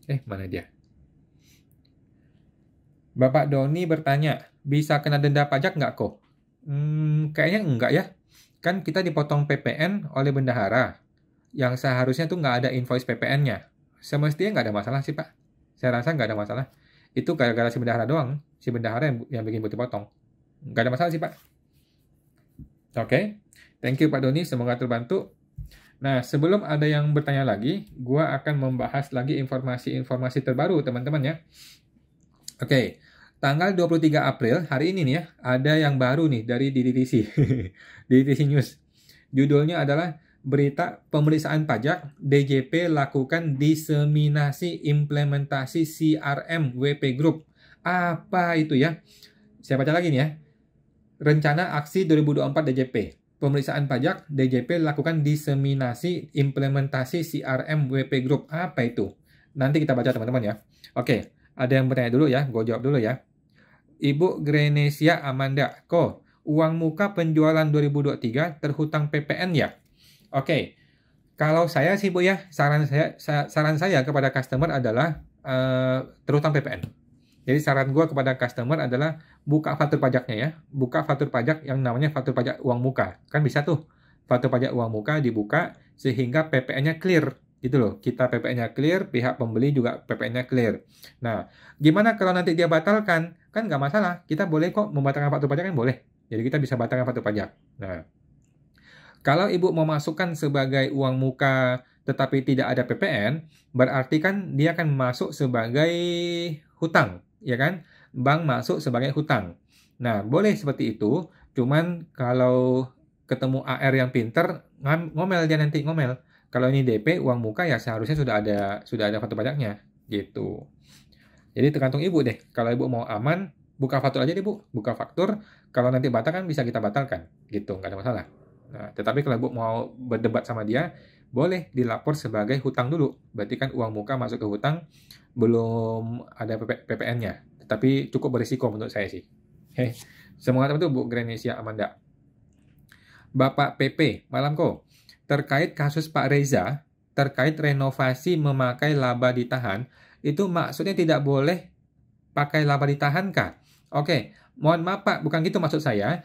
Eh, mana dia? Bapak Doni bertanya, bisa kena denda pajak nggak kok? Hmm, kayaknya enggak ya. Kan kita dipotong PPN oleh bendahara. Yang seharusnya tuh nggak ada invoice PPN-nya. Semestinya nggak ada masalah sih, Pak. Saya rasa nggak ada masalah. Itu gara-gara si bendahara doang. Si bendahara yang, yang bikin butuh potong. Nggak ada masalah sih, Pak. Oke. Okay. Thank you, Pak Doni. Semoga terbantu. Nah, sebelum ada yang bertanya lagi, gue akan membahas lagi informasi-informasi terbaru teman-teman ya. Oke, okay. tanggal 23 April, hari ini nih ya, ada yang baru nih dari DDTC, DDTC News. Judulnya adalah berita pemeriksaan pajak DJP lakukan diseminasi implementasi CRM WP Group. Apa itu ya? Saya baca lagi nih ya. Rencana aksi 2024 DJP pemeriksaan pajak DJP lakukan diseminasi implementasi CRM WP Group. Apa itu? Nanti kita baca teman-teman ya. Oke, ada yang bertanya dulu ya, gue jawab dulu ya. Ibu Grenesia Amanda, ko uang muka penjualan 2023 terhutang PPN ya? Oke, kalau saya sih Bu ya, saran saya saran saya kepada customer adalah uh, terhutang PPN. Jadi saran gue kepada customer adalah buka faktur pajaknya ya. Buka faktur pajak yang namanya faktur pajak uang muka. Kan bisa tuh faktur pajak uang muka dibuka sehingga PPN-nya clear gitu loh. Kita PPN-nya clear, pihak pembeli juga PPN-nya clear. Nah, gimana kalau nanti dia batalkan? Kan nggak masalah. Kita boleh kok membatalkan faktur pajak kan boleh. Jadi kita bisa batalkan faktur pajak. Nah, kalau ibu memasukkan sebagai uang muka tetapi tidak ada PPN, berarti kan dia akan masuk sebagai hutang ya kan? Bank masuk sebagai hutang. Nah, boleh seperti itu, cuman kalau ketemu AR yang pinter, ngomel dia nanti ngomel. Kalau ini DP uang muka ya seharusnya sudah ada sudah ada faktur pajaknya gitu. Jadi tergantung ibu deh. Kalau ibu mau aman, buka faktur aja deh bu, buka faktur. Kalau nanti batal kan bisa kita batalkan gitu, nggak ada masalah. Nah, tetapi kalau ibu mau berdebat sama dia, boleh dilapor sebagai hutang dulu. Berarti kan uang muka masuk ke hutang belum ada PPN-nya. Tetapi cukup berisiko menurut saya sih. Oke. Okay. Semangat itu Bu Grenesia Amanda. Bapak PP, malam kok. Terkait kasus Pak Reza, terkait renovasi memakai laba ditahan, itu maksudnya tidak boleh pakai laba ditahan kah? Oke, mohon maaf Pak, bukan gitu maksud saya.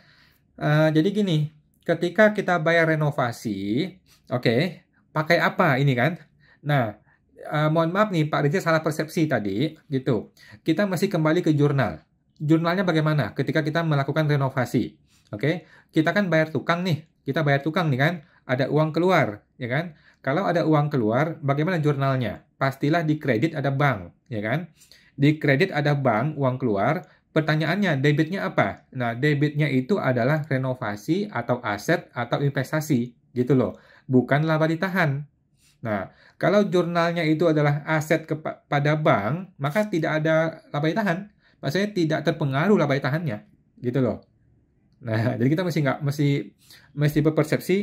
Uh, jadi gini, ketika kita bayar renovasi, oke, okay, pakai apa ini kan? Nah, uh, mohon maaf nih Pak Riza salah persepsi tadi gitu. Kita masih kembali ke jurnal. Jurnalnya bagaimana ketika kita melakukan renovasi? Oke, okay? kita kan bayar tukang nih. Kita bayar tukang nih kan, ada uang keluar, ya kan? Kalau ada uang keluar, bagaimana jurnalnya? Pastilah di kredit ada bank, ya kan? Di kredit ada bank, uang keluar, Pertanyaannya, debitnya apa? Nah, debitnya itu adalah renovasi atau aset atau investasi, gitu loh bukan laba ditahan. Nah, kalau jurnalnya itu adalah aset kepada bank, maka tidak ada laba ditahan. Maksudnya tidak terpengaruh laba ditahannya, gitu loh. Nah, jadi kita mesti nggak mesti mesti berpersepsi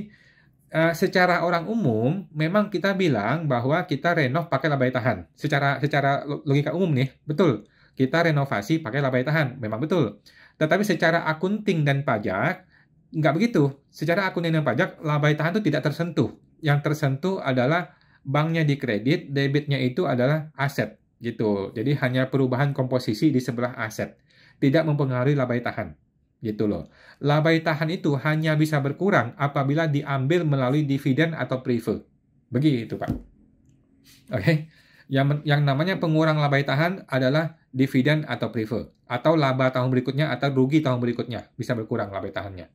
uh, secara orang umum memang kita bilang bahwa kita renov pakai laba ditahan. Secara secara logika umum nih, betul. Kita renovasi pakai laba ditahan, memang betul. Tetapi secara akunting dan pajak nggak begitu. Secara akun yang pajak, labai tahan itu tidak tersentuh. Yang tersentuh adalah banknya di kredit, debitnya itu adalah aset gitu. Jadi hanya perubahan komposisi di sebelah aset, tidak mempengaruhi labai tahan, gitu loh. Labai tahan itu hanya bisa berkurang apabila diambil melalui dividen atau prefer. Begitu, Pak. Oke. Okay? Yang yang namanya pengurang labai tahan adalah dividen atau prefer atau laba tahun berikutnya atau rugi tahun berikutnya bisa berkurang laba tahannya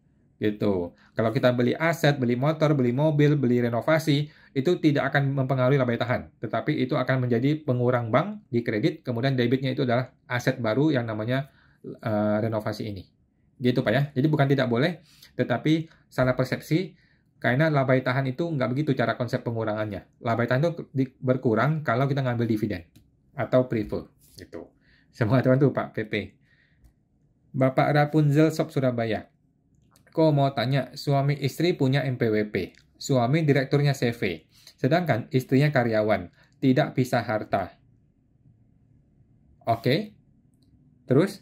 gitu. Kalau kita beli aset, beli motor, beli mobil, beli renovasi, itu tidak akan mempengaruhi laba tahan, tetapi itu akan menjadi pengurang bank di kredit, kemudian debitnya itu adalah aset baru yang namanya uh, renovasi ini. Gitu Pak ya. Jadi bukan tidak boleh, tetapi salah persepsi karena laba tahan itu nggak begitu cara konsep pengurangannya. Laba tahan itu berkurang kalau kita ngambil dividen atau prefer gitu. Semoga teman tuh Pak PP. Bapak Rapunzel Sob Surabaya. Kau mau tanya, suami istri punya MPWP, suami direkturnya CV, sedangkan istrinya karyawan, tidak pisah harta. Oke? Terus?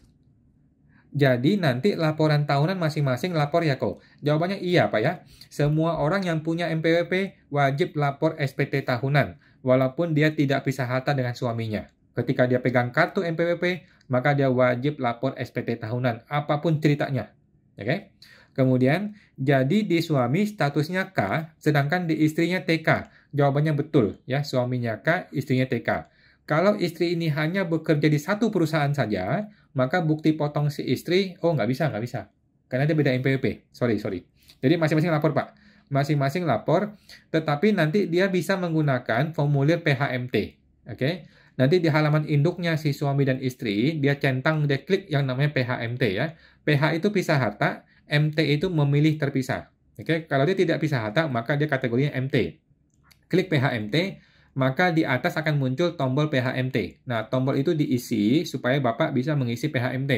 Jadi nanti laporan tahunan masing-masing lapor ya kau. Jawabannya iya Pak ya. Semua orang yang punya MPWP wajib lapor SPT tahunan, walaupun dia tidak pisah harta dengan suaminya. Ketika dia pegang kartu MPWP, maka dia wajib lapor SPT tahunan, apapun ceritanya. Oke? Okay? Kemudian, jadi di suami statusnya K, sedangkan di istrinya TK. Jawabannya betul, ya suaminya K, istrinya TK. Kalau istri ini hanya bekerja di satu perusahaan saja, maka bukti potong si istri, oh nggak bisa, nggak bisa. Karena dia beda MPP. sorry, sorry. Jadi masing-masing lapor, Pak. Masing-masing lapor, tetapi nanti dia bisa menggunakan formulir PHMT. Oke, okay? Nanti di halaman induknya si suami dan istri, dia centang, dia klik yang namanya PHMT ya. PH itu pisah harta, MT itu memilih terpisah. Oke, okay? kalau dia tidak pisah harta maka dia kategorinya MT. Klik PHMT, maka di atas akan muncul tombol PHMT. Nah, tombol itu diisi supaya Bapak bisa mengisi PHMT.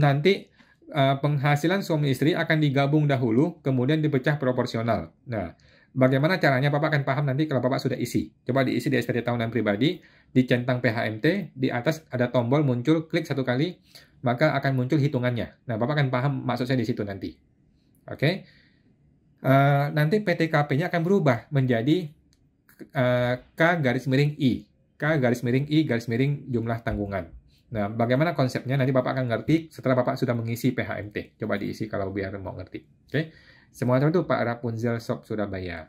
Nanti eh, penghasilan suami istri akan digabung dahulu, kemudian dipecah proporsional. Nah, bagaimana caranya Bapak akan paham nanti kalau Bapak sudah isi. Coba diisi di SPT tahunan pribadi, dicentang PHMT, di atas ada tombol muncul, klik satu kali, maka akan muncul hitungannya. Nah, Bapak akan paham maksud saya di situ nanti. Oke. Okay? Uh, eh, nanti PTKP-nya akan berubah menjadi uh, K garis miring I. K garis miring I garis miring jumlah tanggungan. Nah, bagaimana konsepnya nanti Bapak akan ngerti setelah Bapak sudah mengisi PHMT. Coba diisi kalau biar mau ngerti. Oke. Okay? Semua itu Pak Rapunzel Sob Surabaya.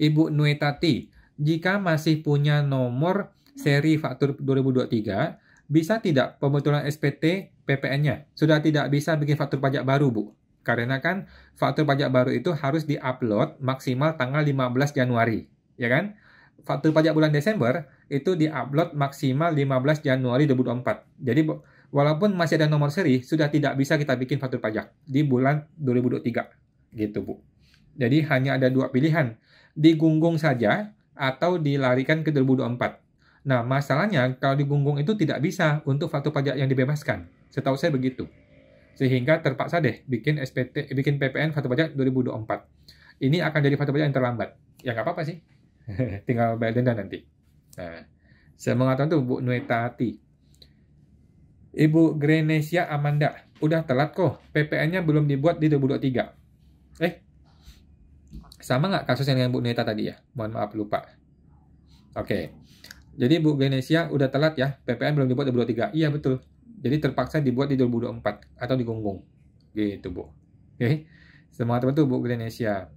Ibu Nuetati, jika masih punya nomor seri faktur 2023, bisa tidak pembetulan SPT PPN-nya? Sudah tidak bisa bikin faktur pajak baru, Bu. Karena kan faktur pajak baru itu harus diupload maksimal tanggal 15 Januari, ya kan? Faktur pajak bulan Desember itu diupload maksimal 15 Januari 2024. Jadi walaupun masih ada nomor seri, sudah tidak bisa kita bikin faktur pajak di bulan 2023, gitu Bu. Jadi hanya ada dua pilihan, digunggung saja atau dilarikan ke 2024. Nah, masalahnya kalau di digunggung itu tidak bisa untuk faktor pajak yang dibebaskan. Setahu saya begitu. Sehingga terpaksa deh bikin SPT, bikin PPN faktor pajak 2024. Ini akan jadi faktor pajak yang terlambat. Ya nggak apa-apa sih. Tinggal bayar denda nanti. Nah, saya mengatakan tuh Bu Nuetati. Ibu Grenesia Amanda, udah telat kok. PPN-nya belum dibuat di 2023. Eh, sama nggak kasusnya dengan Bu Neta tadi ya? Mohon maaf lupa. Oke. Okay. Jadi Bu Genesia udah telat ya, PPN belum dibuat 2023. Iya betul. Jadi terpaksa dibuat di 2024 atau di gunggung, Gitu Bu. Oke. Semangat betul Bu Genesia.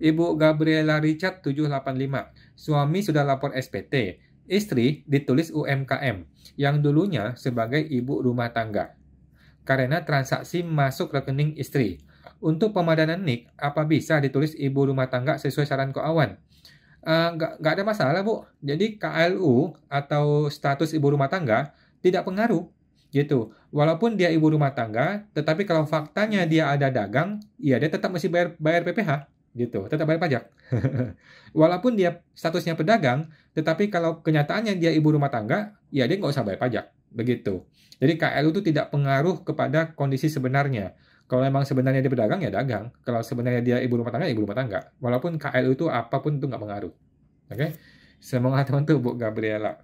Ibu Gabriela Richard 785. Suami sudah lapor SPT. Istri ditulis UMKM yang dulunya sebagai ibu rumah tangga. Karena transaksi masuk rekening istri. Untuk pemadanan NIK, apa bisa ditulis ibu rumah tangga sesuai saran kawan? Eh, nggak uh, ada masalah bu. Jadi KLU atau status ibu rumah tangga tidak pengaruh gitu. Walaupun dia ibu rumah tangga, tetapi kalau faktanya dia ada dagang, ya dia tetap masih bayar bayar PPh gitu, tetap bayar pajak. Walaupun dia statusnya pedagang, tetapi kalau kenyataannya dia ibu rumah tangga, ya dia nggak usah bayar pajak, begitu. Jadi KLU itu tidak pengaruh kepada kondisi sebenarnya. Kalau memang sebenarnya dia pedagang ya dagang. Kalau sebenarnya dia ibu rumah tangga ya ibu rumah tangga. Walaupun KLU itu apapun itu nggak pengaruh. Oke. Okay? Semoga teman tuh Bu Gabriela.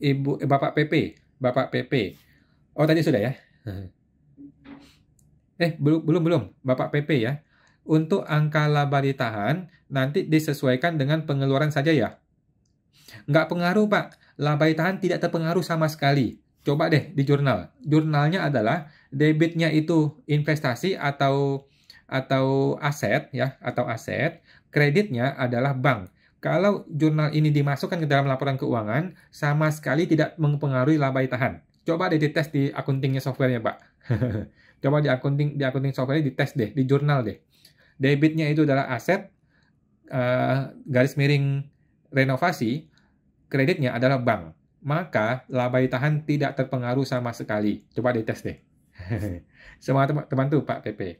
Ibu eh, Bapak PP, Bapak PP. Oh tadi sudah ya. Eh belum belum belum Bapak PP ya. Untuk angka laba ditahan nanti disesuaikan dengan pengeluaran saja ya. Nggak pengaruh Pak. Laba ditahan tidak terpengaruh sama sekali. Coba deh di jurnal. Jurnalnya adalah debitnya itu investasi atau atau aset ya, atau aset, kreditnya adalah bank. Kalau jurnal ini dimasukkan ke dalam laporan keuangan, sama sekali tidak mempengaruhi laba tahan. Coba deh di dites di akuntingnya softwarenya, Pak. Coba di akunting di akunting softwarenya dites deh, di jurnal deh. Debitnya itu adalah aset uh, garis miring renovasi, kreditnya adalah bank maka labai tahan tidak terpengaruh sama sekali. Coba dites deh. Semangat teman-teman tuh Pak PP.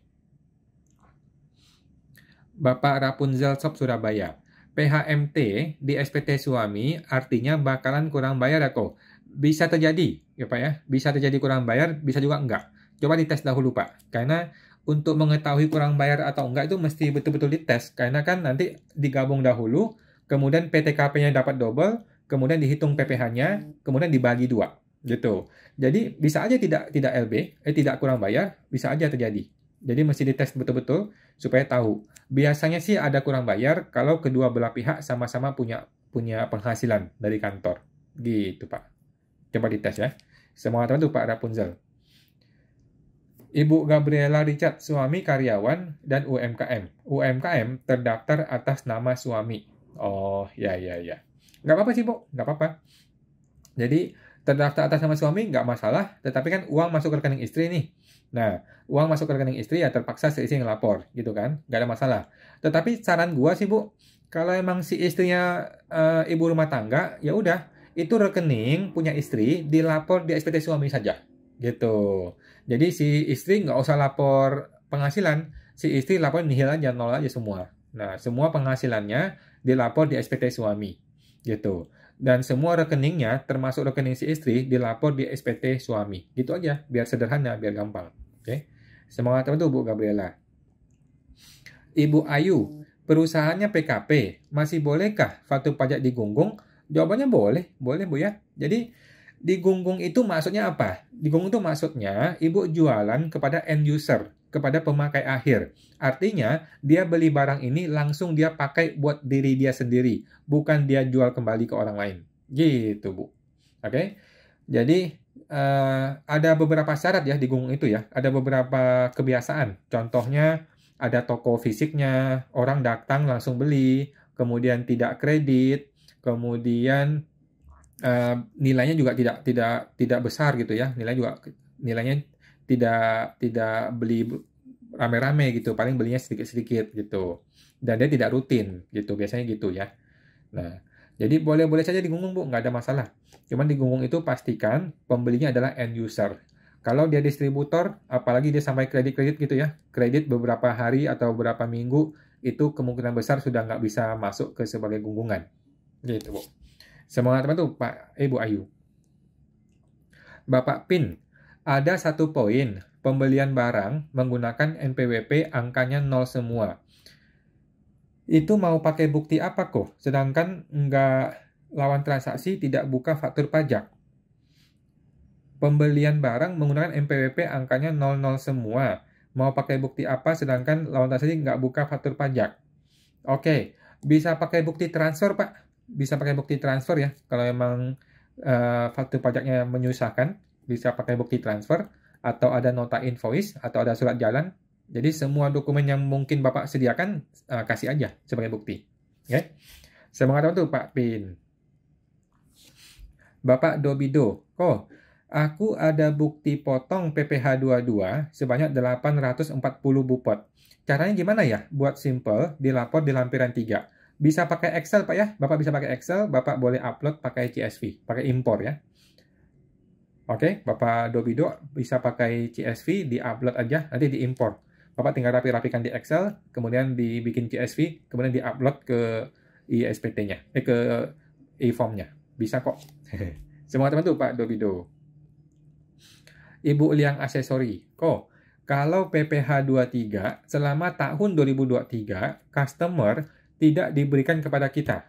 Bapak Rapunzel Sob Surabaya. PHMT di SPT suami artinya bakalan kurang bayar ya kok. Bisa terjadi ya Pak ya. Bisa terjadi kurang bayar, bisa juga enggak. Coba dites dahulu Pak. Karena untuk mengetahui kurang bayar atau enggak itu mesti betul-betul dites. Karena kan nanti digabung dahulu, kemudian PTKP-nya dapat double, kemudian dihitung PPh-nya, kemudian dibagi dua, gitu. Jadi bisa aja tidak tidak LB, eh tidak kurang bayar, bisa aja terjadi. Jadi mesti dites betul-betul supaya tahu. Biasanya sih ada kurang bayar kalau kedua belah pihak sama-sama punya punya penghasilan dari kantor, gitu Pak. Coba dites ya. Semua teman tuh Pak Rapunzel. Ibu Gabriela Richard, suami karyawan dan UMKM. UMKM terdaftar atas nama suami. Oh, ya ya ya nggak apa-apa sih bu nggak apa-apa jadi terdaftar atas nama suami nggak masalah tetapi kan uang masuk ke rekening istri nih nah uang masuk ke rekening istri ya terpaksa si istri ngelapor gitu kan nggak ada masalah tetapi saran gua sih bu kalau emang si istrinya e, ibu rumah tangga ya udah itu rekening punya istri dilapor di SPT suami saja gitu jadi si istri nggak usah lapor penghasilan si istri lapor nihil aja nol aja semua nah semua penghasilannya dilapor di SPT suami gitu. Dan semua rekeningnya, termasuk rekening si istri, dilapor di SPT suami. Gitu aja, biar sederhana, biar gampang. Oke. Okay? Semangat tertentu Bu Gabriela. Ibu Ayu, perusahaannya PKP, masih bolehkah faktur pajak digunggung? Jawabannya boleh, boleh Bu ya. Jadi digunggung itu maksudnya apa? Digunggung itu maksudnya ibu jualan kepada end user kepada pemakai akhir. Artinya, dia beli barang ini langsung dia pakai buat diri dia sendiri, bukan dia jual kembali ke orang lain. Gitu, Bu. Oke. Okay? Jadi, uh, ada beberapa syarat ya di gunung itu ya. Ada beberapa kebiasaan. Contohnya, ada toko fisiknya, orang datang langsung beli, kemudian tidak kredit, kemudian uh, nilainya juga tidak tidak tidak besar gitu ya. Nilai juga nilainya tidak tidak beli rame-rame gitu paling belinya sedikit-sedikit gitu dan dia tidak rutin gitu biasanya gitu ya nah jadi boleh-boleh saja digunggung bu nggak ada masalah cuman digunggung itu pastikan pembelinya adalah end user kalau dia distributor apalagi dia sampai kredit-kredit gitu ya kredit beberapa hari atau beberapa minggu itu kemungkinan besar sudah nggak bisa masuk ke sebagai gunggungan gitu bu semangat teman tuh pak ibu eh, Ayu Bapak Pin ada satu poin, pembelian barang menggunakan NPWP angkanya nol semua. Itu mau pakai bukti apa kok? Sedangkan nggak lawan transaksi tidak buka faktur pajak. Pembelian barang menggunakan NPWP angkanya nol nol semua. Mau pakai bukti apa sedangkan lawan transaksi nggak buka faktur pajak. Oke, bisa pakai bukti transfer Pak. Bisa pakai bukti transfer ya kalau emang uh, faktur pajaknya menyusahkan bisa pakai bukti transfer, atau ada nota invoice, atau ada surat jalan. Jadi semua dokumen yang mungkin Bapak sediakan, uh, kasih aja sebagai bukti. Oke? Ya. Okay? Semangat tuh Pak Pin. Bapak Dobido, oh, aku ada bukti potong PPH 22 sebanyak 840 bupot. Caranya gimana ya? Buat simple, dilapor di lampiran 3. Bisa pakai Excel, Pak ya. Bapak bisa pakai Excel, Bapak boleh upload pakai CSV, pakai impor ya. Oke, okay? Bapak Dobido bisa pakai CSV, di-upload aja, nanti diimpor. Bapak tinggal rapi-rapikan di Excel, kemudian dibikin CSV, kemudian di upload ke ISPT-nya, eh, ke e nya Bisa kok. Semua teman tuh Pak Dobido. Ibu Liang Aksesori. Kok, kalau PPH 23 selama tahun 2023, customer tidak diberikan kepada kita.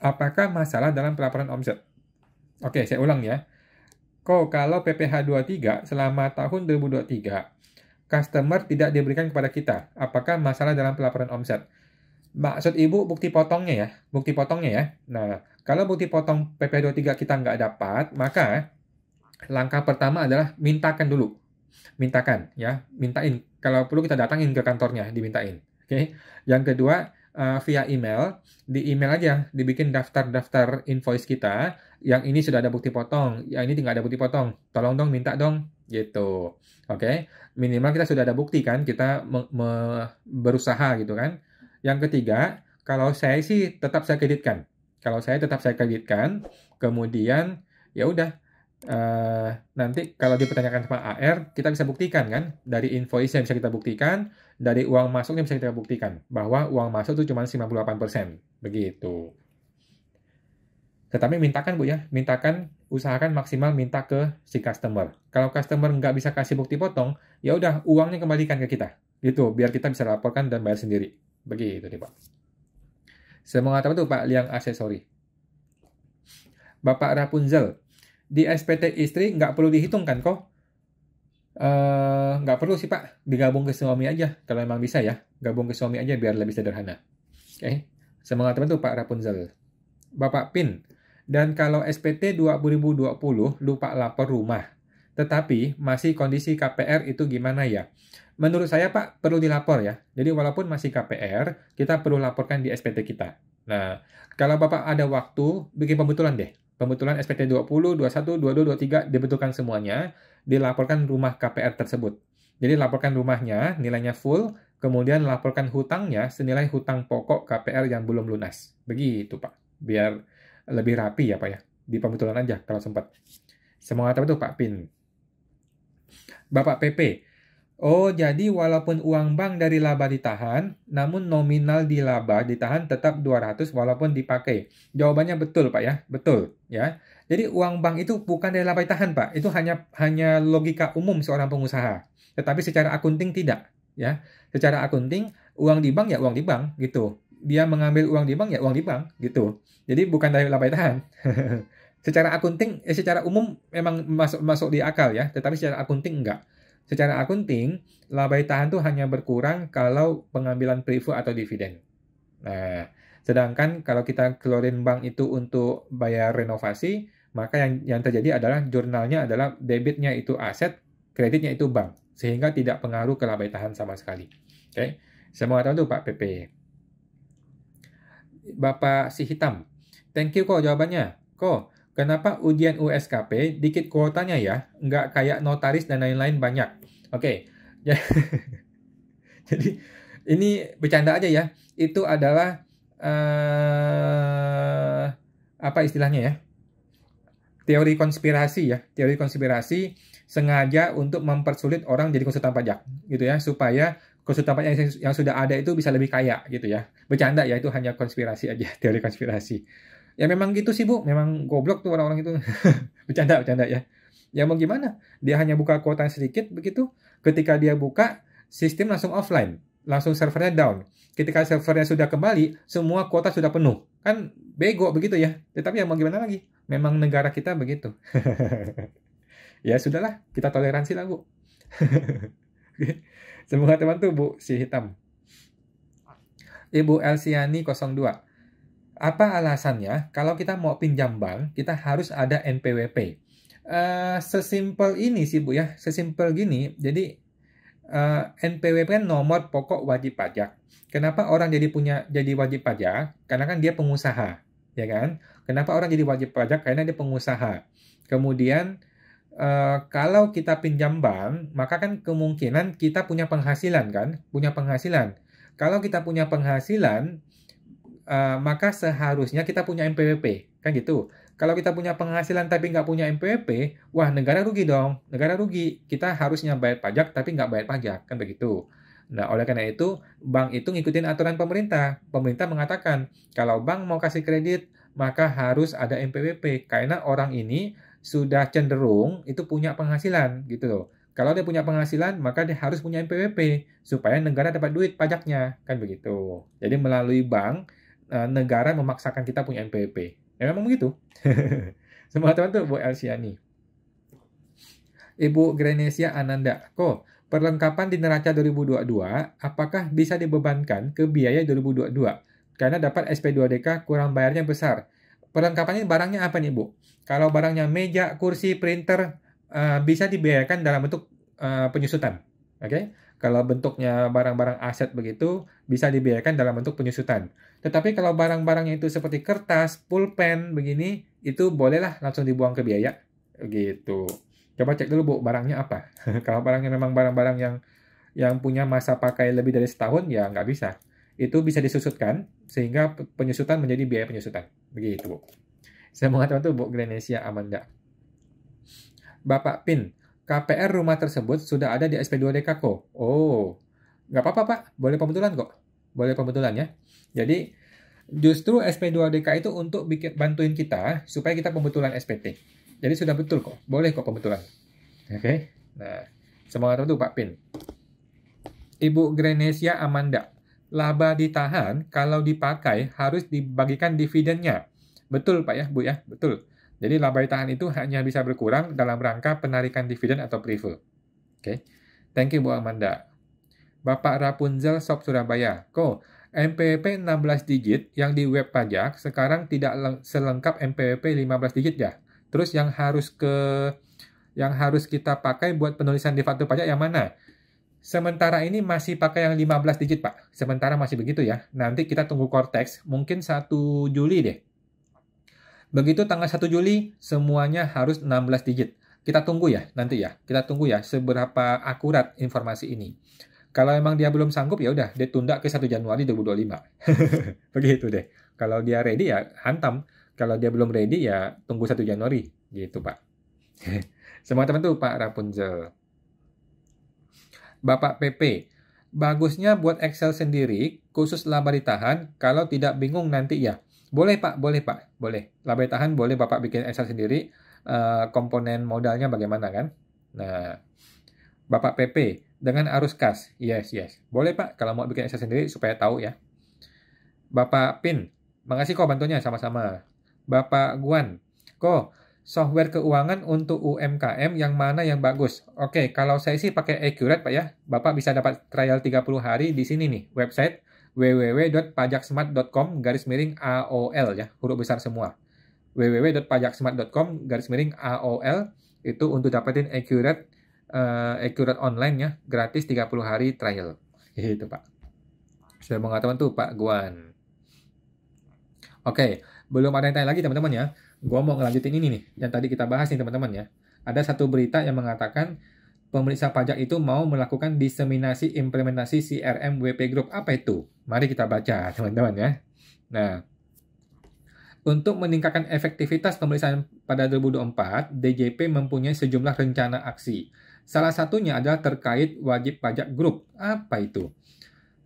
Apakah masalah dalam pelaporan omset? Oke, okay, saya ulang ya Kok kalau PPh 23 selama tahun 2023 customer tidak diberikan kepada kita, apakah masalah dalam pelaporan omset? Maksud Ibu bukti potongnya ya, bukti potongnya ya. Nah, kalau bukti potong PPh 23 kita nggak dapat, maka langkah pertama adalah mintakan dulu. Mintakan ya, mintain. Kalau perlu kita datangin ke kantornya, dimintain. Oke. Okay? Yang kedua, uh, via email, di email aja dibikin daftar-daftar invoice kita yang ini sudah ada bukti potong, yang ini tidak ada bukti potong, tolong dong minta dong, gitu. Oke, okay? minimal kita sudah ada bukti kan, kita me me berusaha gitu kan. Yang ketiga, kalau saya sih tetap saya kreditkan. Kalau saya tetap saya kreditkan, kemudian ya udah Uh, nanti kalau dipertanyakan sama AR, kita bisa buktikan kan dari invoice yang bisa kita buktikan, dari uang masuk yang bisa kita buktikan bahwa uang masuk itu cuma 98%. Begitu. Tetapi mintakan Bu ya, mintakan usahakan maksimal minta ke si customer. Kalau customer nggak bisa kasih bukti potong, ya udah uangnya kembalikan ke kita. Gitu, biar kita bisa laporkan dan bayar sendiri. Begitu nih Pak. Semoga mengatakan tuh Pak Liang aksesori. Bapak Rapunzel, di SPT istri nggak perlu dihitung kan kok. Uh, nggak perlu sih Pak, digabung ke suami aja. Kalau memang bisa ya, gabung ke suami aja biar lebih sederhana. Oke, eh, okay. semangat teman tuh Pak Rapunzel. Bapak Pin, dan kalau SPT 2020 lupa lapor rumah, tetapi masih kondisi KPR itu gimana ya? Menurut saya Pak perlu dilapor ya. Jadi walaupun masih KPR, kita perlu laporkan di SPT kita. Nah, kalau Bapak ada waktu, bikin pembetulan deh. Pembetulan SPT 20, 21, 22, 23 dibetulkan semuanya, dilaporkan rumah KPR tersebut. Jadi laporkan rumahnya, nilainya full, kemudian laporkan hutangnya senilai hutang pokok KPR yang belum lunas. Begitu Pak, biar lebih rapi ya Pak ya. Di pembetulan aja kalau sempat. Semoga apa tuh Pak Pin? Bapak PP. Oh, jadi walaupun uang bank dari laba ditahan, namun nominal di laba ditahan tetap 200 walaupun dipakai. Jawabannya betul, Pak ya. Betul, ya. Jadi uang bank itu bukan dari laba ditahan, Pak. Itu hanya hanya logika umum seorang pengusaha. Tetapi secara akunting tidak, ya. Secara akunting uang di bank ya uang di bank gitu dia mengambil uang di bank ya uang di bank gitu. Jadi bukan dari laba tahan. secara akunting eh, secara umum memang masuk masuk di akal ya, tetapi secara akunting enggak. Secara akunting, laba tahan tuh hanya berkurang kalau pengambilan privo atau dividen. Nah, sedangkan kalau kita keluarin bank itu untuk bayar renovasi, maka yang yang terjadi adalah jurnalnya adalah debitnya itu aset, kreditnya itu bank, sehingga tidak pengaruh ke laba tahan sama sekali. Oke. Okay? Semua tahu tuh Pak PP. Bapak si hitam. Thank you kok jawabannya. Kok, kenapa ujian USKP dikit kuotanya ya? Nggak kayak notaris dan lain-lain banyak. Oke, okay. jadi ini bercanda aja ya. Itu adalah uh, apa istilahnya ya? Teori konspirasi ya, teori konspirasi sengaja untuk mempersulit orang jadi konsultan pajak gitu ya supaya konsultan yang, yang sudah ada itu bisa lebih kaya gitu ya. Bercanda ya itu hanya konspirasi aja, teori konspirasi. Ya memang gitu sih Bu, memang goblok tuh orang-orang itu. bercanda, bercanda ya. Ya mau gimana? Dia hanya buka kuota sedikit begitu. Ketika dia buka, sistem langsung offline. Langsung servernya down. Ketika servernya sudah kembali, semua kuota sudah penuh. Kan bego begitu ya. Tetapi ya mau gimana lagi? Memang negara kita begitu. ya sudahlah, kita toleransi lah Bu. Semoga teman tuh Bu si hitam. Ibu Elsiani 02. Apa alasannya kalau kita mau pinjam bank, kita harus ada NPWP? Uh, eh, sesimpel ini sih Bu ya, sesimpel gini. Jadi uh, eh, NPWP kan nomor pokok wajib pajak. Kenapa orang jadi punya jadi wajib pajak? Karena kan dia pengusaha, ya kan? Kenapa orang jadi wajib pajak? Karena dia pengusaha. Kemudian Eh, kalau kita pinjam bank, maka kan kemungkinan kita punya penghasilan kan, punya penghasilan. Kalau kita punya penghasilan, uh, maka seharusnya kita punya MPWP, kan gitu. Kalau kita punya penghasilan tapi nggak punya MPWP, wah negara rugi dong, negara rugi. Kita harusnya bayar pajak tapi nggak bayar pajak, kan begitu. Nah, oleh karena itu, bank itu ngikutin aturan pemerintah. Pemerintah mengatakan, kalau bank mau kasih kredit, maka harus ada MPWP. Karena orang ini sudah cenderung itu punya penghasilan gitu loh. Kalau dia punya penghasilan, maka dia harus punya NPWP supaya negara dapat duit pajaknya, kan begitu. Jadi melalui bank eh, negara memaksakan kita punya NPWP. Ya memang begitu. Semua teman tuh Bu Elsiani. Ibu Grenesia Ananda, kok perlengkapan di neraca 2022 apakah bisa dibebankan ke biaya 2022? Karena dapat SP2DK kurang bayarnya besar. Perlengkapannya barangnya apa nih Bu? Kalau barangnya meja, kursi, printer uh, bisa dibiayakan dalam bentuk uh, penyusutan. Oke. Okay? Kalau bentuknya barang-barang aset begitu bisa dibiayakan dalam bentuk penyusutan. Tetapi kalau barang-barangnya itu seperti kertas, pulpen begini itu bolehlah langsung dibuang ke biaya gitu. Coba cek dulu Bu barangnya apa. kalau barangnya memang barang-barang yang yang punya masa pakai lebih dari setahun ya nggak bisa itu bisa disusutkan sehingga penyusutan menjadi biaya penyusutan. Begitu, Bu. Saya mengatakan itu Bu Grenesia Amanda. Bapak Pin, KPR rumah tersebut sudah ada di SP2 kok. Oh, nggak apa-apa Pak, boleh pembetulan kok. Boleh pembetulan ya. Jadi, justru SP2DK itu untuk bikin, bantuin kita supaya kita pembetulan SPT. Jadi sudah betul kok, boleh kok pembetulan. Oke, okay? nah semangat itu Pak Pin. Ibu Grenesia Amanda, laba ditahan kalau dipakai harus dibagikan dividennya. Betul Pak ya, Bu ya, betul. Jadi laba ditahan itu hanya bisa berkurang dalam rangka penarikan dividen atau prefer. Oke. Okay. Thank you Bu Amanda. Bapak Rapunzel Sob Surabaya. Ko, MPP 16 digit yang di web pajak sekarang tidak selengkap MPP 15 digit ya. Terus yang harus ke yang harus kita pakai buat penulisan di faktur pajak yang mana? Sementara ini masih pakai yang 15 digit, Pak. Sementara masih begitu ya. Nanti kita tunggu Cortex, mungkin 1 Juli deh. Begitu tanggal 1 Juli, semuanya harus 16 digit. Kita tunggu ya nanti ya. Kita tunggu ya seberapa akurat informasi ini. Kalau emang dia belum sanggup ya udah ditunda ke 1 Januari 2025. begitu deh. Kalau dia ready ya hantam. Kalau dia belum ready ya tunggu 1 Januari gitu, Pak. Semua teman tuh Pak Rapunzel. Bapak PP. Bagusnya buat Excel sendiri, khusus laba ditahan, kalau tidak bingung nanti ya. Boleh Pak, boleh Pak, boleh. Laba ditahan boleh Bapak bikin Excel sendiri, uh, komponen modalnya bagaimana kan? Nah, Bapak PP, dengan arus kas, yes, yes. Boleh Pak, kalau mau bikin Excel sendiri supaya tahu ya. Bapak Pin, makasih kok bantunya sama-sama. Bapak Guan, kok software keuangan untuk UMKM yang mana yang bagus? Oke, kalau saya sih pakai Accurate Pak ya. Bapak bisa dapat trial 30 hari di sini nih, website www.pajaksmart.com garis miring AOL ya, huruf besar semua. www.pajaksmart.com garis miring AOL itu untuk dapetin Accurate uh, Accurate online ya, gratis 30 hari trial. Itu Pak. Sudah mengatakan tuh Pak Guan. Oke, belum ada yang tanya lagi teman-teman ya. Gua mau ngelanjutin ini nih, yang tadi kita bahas nih teman-teman ya. Ada satu berita yang mengatakan pemeriksa pajak itu mau melakukan diseminasi implementasi CRM WP Group. Apa itu? Mari kita baca, teman-teman ya. Nah, untuk meningkatkan efektivitas pemeriksaan pada 2024, DJP mempunyai sejumlah rencana aksi. Salah satunya adalah terkait wajib pajak grup. Apa itu?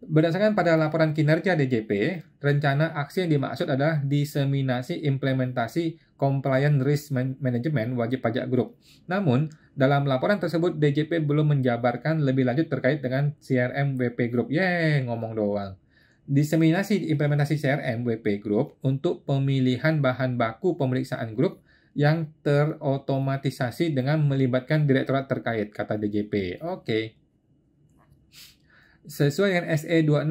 Berdasarkan pada laporan kinerja DJP, rencana aksi yang dimaksud adalah diseminasi implementasi compliant risk management wajib pajak grup. Namun, dalam laporan tersebut DJP belum menjabarkan lebih lanjut terkait dengan CRM WP Group. Ye, ngomong doang. Diseminasi implementasi CRM WP Group untuk pemilihan bahan baku pemeriksaan grup yang terotomatisasi dengan melibatkan direktorat terkait, kata DJP. Oke. Okay. Sesuai dengan SE 26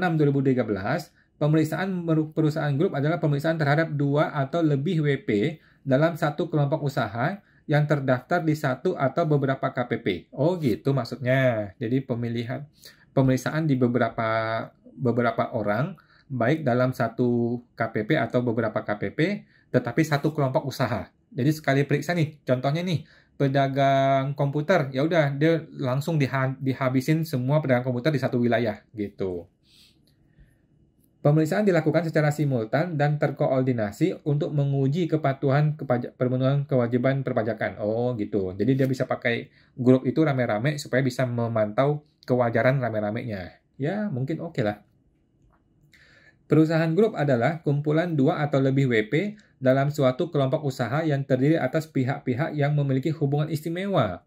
2013, pemeriksaan perusahaan grup adalah pemeriksaan terhadap dua atau lebih WP dalam satu kelompok usaha yang terdaftar di satu atau beberapa KPP. Oh gitu maksudnya. Jadi pemilihan pemeriksaan di beberapa beberapa orang baik dalam satu KPP atau beberapa KPP tetapi satu kelompok usaha. Jadi sekali periksa nih, contohnya nih pedagang komputer ya udah dia langsung dihabisin semua pedagang komputer di satu wilayah gitu. Pemeriksaan dilakukan secara simultan dan terkoordinasi untuk menguji kepatuhan pemenuhan kewajiban perpajakan. Oh gitu. Jadi dia bisa pakai grup itu rame-rame supaya bisa memantau kewajaran rame-ramenya. Ya mungkin oke okay lah. Perusahaan grup adalah kumpulan dua atau lebih WP dalam suatu kelompok usaha yang terdiri atas pihak-pihak yang memiliki hubungan istimewa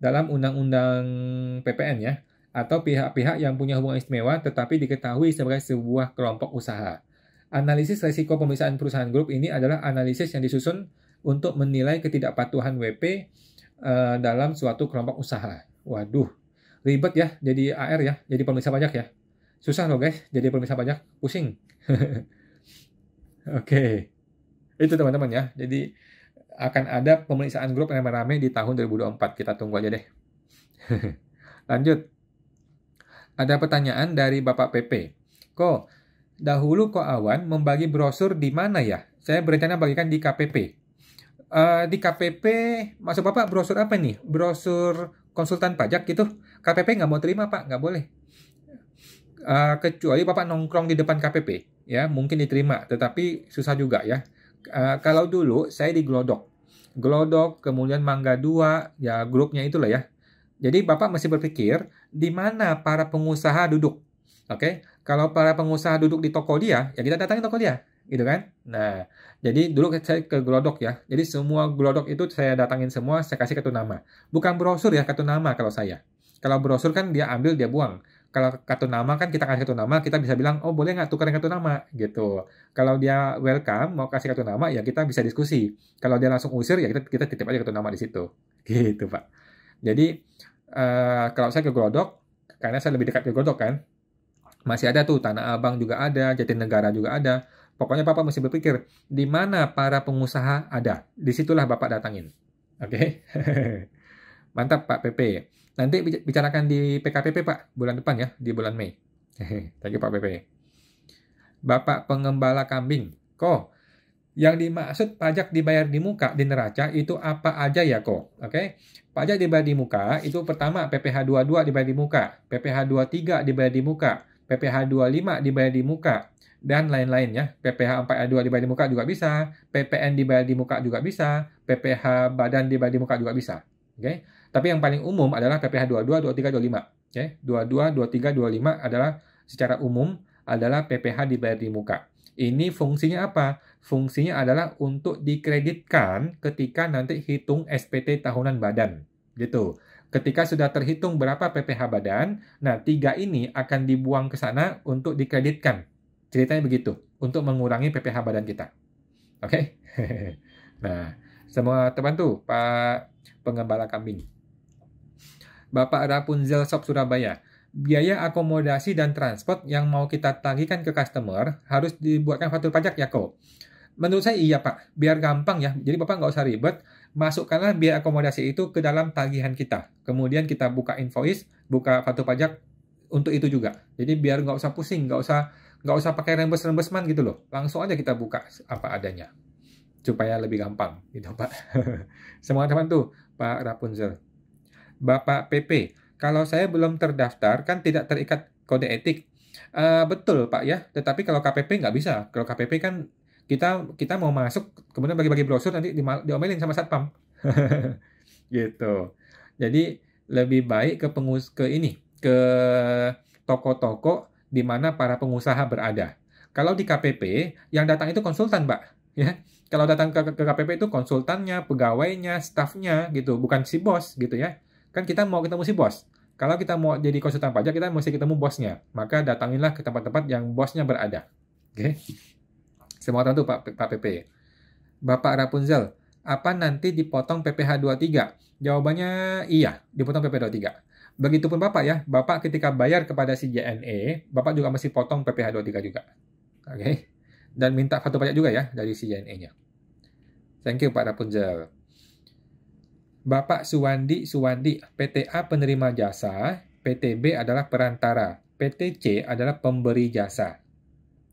dalam undang-undang PPN ya atau pihak-pihak yang punya hubungan istimewa tetapi diketahui sebagai sebuah kelompok usaha. Analisis risiko pemeriksaan perusahaan grup ini adalah analisis yang disusun untuk menilai ketidakpatuhan WP uh, eh, dalam suatu kelompok usaha. Waduh, ribet ya jadi AR ya, jadi pemeriksa pajak ya. Susah loh guys, jadi pemeriksa pajak, pusing. Oke. okay. Itu teman-teman ya. Jadi akan ada pemeriksaan grup yang rame-rame di tahun 2024. Kita tunggu aja deh. Lanjut. Ada pertanyaan dari Bapak PP. kok dahulu kok Awan membagi brosur di mana ya? Saya berencana bagikan di KPP. Uh, eh, di KPP, masuk Bapak brosur apa nih? Brosur konsultan pajak gitu? KPP nggak mau terima Pak, nggak boleh. Uh, kecuali Bapak nongkrong di depan KPP, ya mungkin diterima, tetapi susah juga ya. Eh, kalau dulu saya di Glodok. Glodok, kemudian Mangga 2, ya grupnya itulah ya. Jadi Bapak masih berpikir di mana para pengusaha duduk. Oke, okay? kalau para pengusaha duduk di toko dia, ya kita datangi toko dia, gitu kan? Nah, jadi dulu saya ke Glodok ya. Jadi semua Glodok itu saya datangin semua, saya kasih kartu nama. Bukan brosur ya, kartu nama kalau saya. Kalau brosur kan dia ambil, dia buang kalau kartu nama kan kita kasih kartu nama kita bisa bilang oh boleh nggak tukar kartu nama gitu kalau dia welcome mau kasih kartu nama ya kita bisa diskusi kalau dia langsung usir ya kita kita titip aja kartu nama di situ gitu pak jadi uh, kalau saya ke Glodok karena saya lebih dekat ke Glodok kan masih ada tuh Tanah Abang juga ada, Jatinegara juga ada. Pokoknya Bapak mesti berpikir di mana para pengusaha ada. Disitulah Bapak datangin. Oke. Okay? Mantap Pak Pepe. Nanti bicarakan di PKPP Pak, bulan depan ya, di bulan Mei. Hehe, Pak PP. Bapak Pengembala Kambing, kok yang dimaksud pajak dibayar di muka di neraca itu apa aja ya kok? Oke, okay? pajak dibayar di muka itu pertama PPh 22 dibayar di muka, PPh 23 dibayar di muka, PPh 25 dibayar di muka, dan lain-lain ya. PPh 4 dibayar di muka juga bisa, PPN dibayar di muka juga bisa, PPh badan dibayar di muka juga bisa. Oke. Okay? Tapi yang paling umum adalah PPH 22, 23, 25. Ya, 22, 23, 25 adalah secara umum adalah PPH dibayar di muka. Ini fungsinya apa? Fungsinya adalah untuk dikreditkan ketika nanti hitung SPT tahunan badan. Gitu. Ketika sudah terhitung berapa PPH badan, nah tiga ini akan dibuang ke sana untuk dikreditkan. Ceritanya begitu, untuk mengurangi PPH badan kita. Oke? Okay? nah, semua terbantu Pak Pengembala Kambing. Bapak Rapunzel Shop Surabaya. Biaya akomodasi dan transport yang mau kita tagihkan ke customer harus dibuatkan faktur pajak ya kok. Menurut saya iya Pak, biar gampang ya. Jadi Bapak nggak usah ribet, masukkanlah biaya akomodasi itu ke dalam tagihan kita. Kemudian kita buka invoice, buka faktur pajak untuk itu juga. Jadi biar nggak usah pusing, nggak usah nggak usah pakai rembes-rembesman gitu loh. Langsung aja kita buka apa adanya supaya lebih gampang gitu Pak. Semangat teman tuh Pak Rapunzel. Bapak PP, kalau saya belum terdaftar kan tidak terikat kode etik. Uh, betul Pak ya, tetapi kalau KPP nggak bisa. Kalau KPP kan kita kita mau masuk kemudian bagi-bagi brosur nanti diomelin sama satpam. gitu. Jadi lebih baik ke pengus ke ini ke toko-toko di mana para pengusaha berada. Kalau di KPP yang datang itu konsultan, Pak. ya. Kalau datang ke, ke KPP itu konsultannya, pegawainya, stafnya gitu, bukan si bos gitu ya. Kan kita mau ketemu si bos. Kalau kita mau jadi konsultan pajak, kita mesti ketemu bosnya. Maka datanginlah ke tempat-tempat yang bosnya berada. Oke? Okay? Semua tentu tuh Pak, Pak PP. Bapak Rapunzel, apa nanti dipotong PPh 23? Jawabannya iya, dipotong PPh 23. Begitupun Bapak ya, Bapak ketika bayar kepada si JNE, Bapak juga mesti potong PPh 23 juga. Oke? Okay? Dan minta faktur pajak juga ya dari si JNE-nya. Thank you Pak Rapunzel. Bapak Suwandi Suwandi, PT A penerima jasa, PT B adalah perantara, PT C adalah pemberi jasa.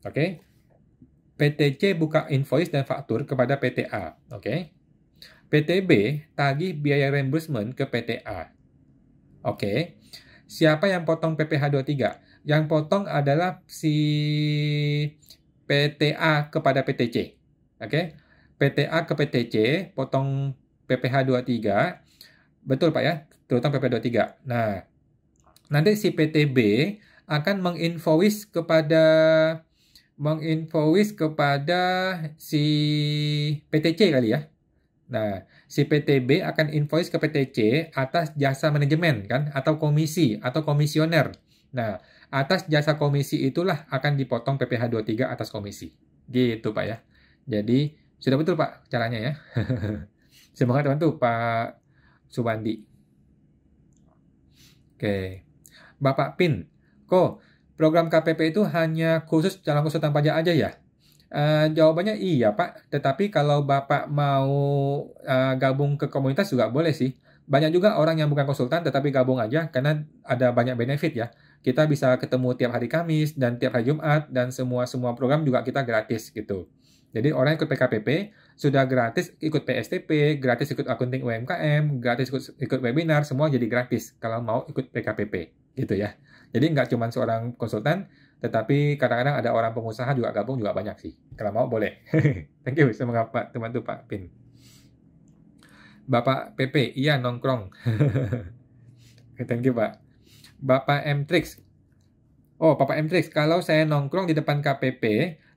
Oke. Okay? C buka invoice dan faktur kepada PT A. oke? Okay? B tagih biaya reimbursement ke A. Oke. Okay? Siapa yang potong PPh 23? Yang potong adalah si PT A kepada PT C. Oke. Okay? PTA ke PTC potong PPH 23, betul Pak ya, terutama PPH 23. Nah, nanti si PTB akan menginvoice kepada menginvoice kepada si PTC kali ya. Nah, si PTB akan invoice ke PTC atas jasa manajemen kan atau komisi atau komisioner. Nah, atas jasa komisi itulah akan dipotong PPh 23 atas komisi. Gitu, Pak ya. Jadi, sudah betul Pak caranya ya. Semangat teman tuh Pak Subandi. Oke. Bapak Pin, kok program KPP itu hanya khusus calon konsultan pajak aja ya? Uh, jawabannya iya Pak, tetapi kalau Bapak mau uh, gabung ke komunitas juga boleh sih. Banyak juga orang yang bukan konsultan tetapi gabung aja karena ada banyak benefit ya. Kita bisa ketemu tiap hari Kamis dan tiap hari Jumat dan semua-semua program juga kita gratis gitu. Jadi orang ikut PKPP sudah gratis ikut PSTP, gratis ikut akunting UMKM, gratis ikut, ikut webinar, semua jadi gratis kalau mau ikut PKPP gitu ya. Jadi nggak cuma seorang konsultan, tetapi kadang-kadang ada orang pengusaha juga gabung juga banyak sih. Kalau mau boleh. Thank you semoga Pak teman tuh Pak Pin. Bapak PP, iya nongkrong. Thank you Pak. Bapak M Tricks. Oh, Bapak M Tricks, kalau saya nongkrong di depan KPP,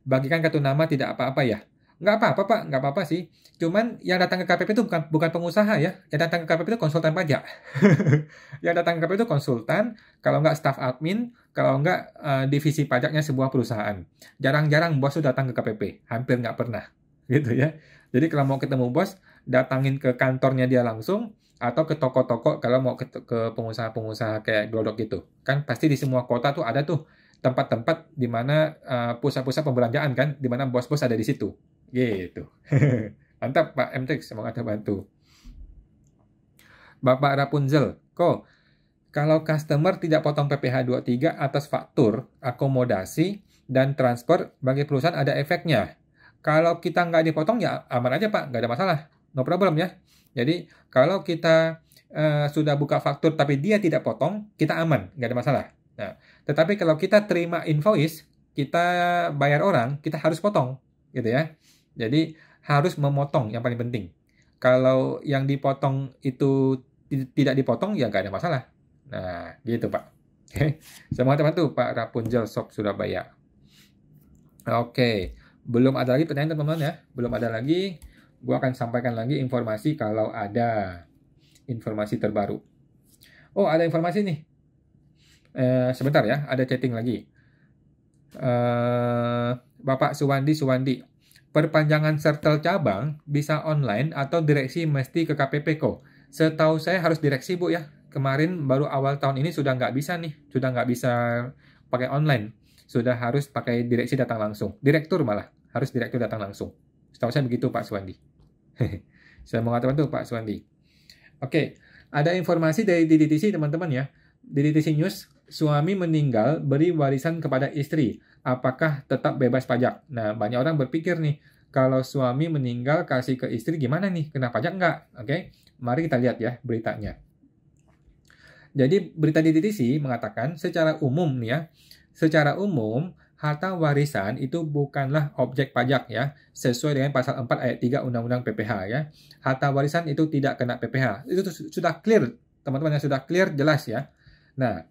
bagikan kartu nama tidak apa-apa ya? nggak apa-apa pak nggak apa-apa sih cuman yang datang ke KPP itu bukan bukan pengusaha ya yang datang ke KPP itu konsultan pajak yang datang ke KPP itu konsultan kalau nggak staff admin kalau nggak uh, divisi pajaknya sebuah perusahaan jarang-jarang bos itu datang ke KPP hampir nggak pernah gitu ya jadi kalau mau ketemu bos datangin ke kantornya dia langsung atau ke toko-toko kalau mau ke, ke pengusaha-pengusaha kayak Glodok gitu kan pasti di semua kota tuh ada tuh tempat-tempat di mana uh, pusat-pusat pembelanjaan kan di mana bos-bos ada di situ Gitu. Mantap Pak MTX, ada bantu. Bapak Rapunzel, kok kalau customer tidak potong PPh 23 atas faktur, akomodasi, dan transfer, bagi perusahaan ada efeknya. Kalau kita nggak dipotong ya aman aja Pak, nggak ada masalah. No problem ya. Jadi kalau kita uh, sudah buka faktur tapi dia tidak potong, kita aman, nggak ada masalah. Nah, tetapi kalau kita terima invoice, kita bayar orang, kita harus potong, gitu ya. Jadi harus memotong yang paling penting. Kalau yang dipotong itu tidak dipotong ya nggak ada masalah. Nah, gitu Pak. Oke, semangat teman tuh Pak Rapunzel sudah Surabaya. Oke, belum ada lagi pertanyaan teman-teman ya. Belum ada lagi. Gua akan sampaikan lagi informasi kalau ada informasi terbaru. Oh, ada informasi nih. Eh, sebentar ya, ada chatting lagi. Eh, Bapak Suwandi Suwandi Perpanjangan sertel cabang bisa online atau direksi mesti ke KPPK. Setahu saya harus direksi Bu ya. Kemarin baru awal tahun ini sudah nggak bisa nih, sudah nggak bisa pakai online. Sudah harus pakai direksi datang langsung. Direktur malah, harus direktur datang langsung. Setahu saya begitu Pak Suwandi. saya mau ngatakan tuh Pak Suwandi. Oke, ada informasi dari DDTC teman-teman ya. DDTC News, suami meninggal beri warisan kepada istri apakah tetap bebas pajak? Nah, banyak orang berpikir nih, kalau suami meninggal kasih ke istri gimana nih? Kena pajak nggak? Oke, okay? mari kita lihat ya beritanya. Jadi berita di TTC mengatakan secara umum nih ya, secara umum harta warisan itu bukanlah objek pajak ya, sesuai dengan pasal 4 ayat 3 Undang-Undang PPH ya. Harta warisan itu tidak kena PPH. Itu sudah clear, teman-teman yang sudah clear jelas ya. Nah,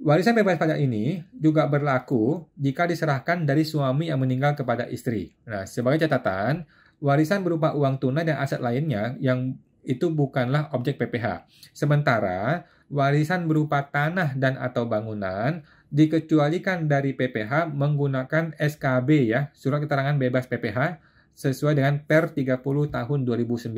Warisan bebas pajak ini juga berlaku jika diserahkan dari suami yang meninggal kepada istri. Nah, sebagai catatan, warisan berupa uang tunai dan aset lainnya yang itu bukanlah objek PPH. Sementara warisan berupa tanah dan atau bangunan dikecualikan dari PPH menggunakan SKB ya, surat keterangan bebas PPH sesuai dengan per 30 tahun 2009.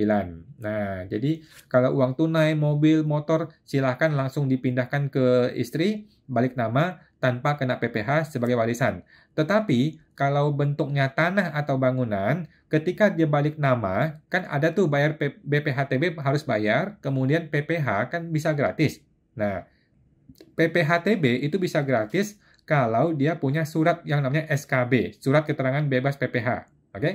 Nah, jadi kalau uang tunai, mobil, motor silahkan langsung dipindahkan ke istri balik nama tanpa kena PPH sebagai warisan. Tetapi kalau bentuknya tanah atau bangunan, ketika dia balik nama, kan ada tuh bayar BPHTB harus bayar, kemudian PPH kan bisa gratis. Nah, PPHTB itu bisa gratis kalau dia punya surat yang namanya SKB, surat keterangan bebas PPH. Oke? Okay?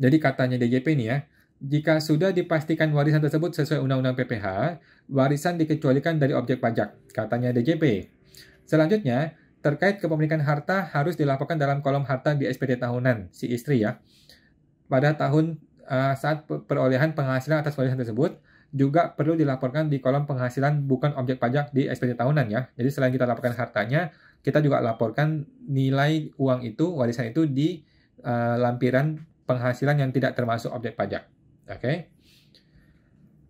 Jadi katanya DJP nih ya, jika sudah dipastikan warisan tersebut sesuai Undang-Undang PPH, warisan dikecualikan dari objek pajak, katanya DJP. Selanjutnya, terkait kepemilikan harta harus dilaporkan dalam kolom harta di SPT tahunan, si istri ya. Pada tahun uh, saat perolehan penghasilan atas warisan tersebut, juga perlu dilaporkan di kolom penghasilan bukan objek pajak di SPT tahunan ya. Jadi selain kita laporkan hartanya, kita juga laporkan nilai uang itu, warisan itu di uh, lampiran penghasilan yang tidak termasuk objek pajak. Oke. Okay?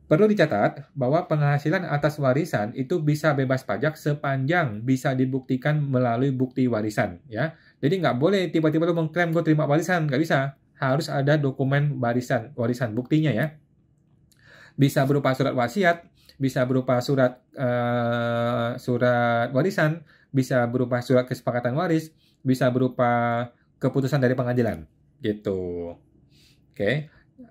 Perlu dicatat bahwa penghasilan atas warisan itu bisa bebas pajak sepanjang bisa dibuktikan melalui bukti warisan. ya. Jadi nggak boleh tiba-tiba lo mengklaim gue terima warisan, nggak bisa. Harus ada dokumen warisan, warisan buktinya ya. Bisa berupa surat wasiat, bisa berupa surat uh, surat warisan, bisa berupa surat kesepakatan waris, bisa berupa keputusan dari pengadilan gitu. Oke. Okay?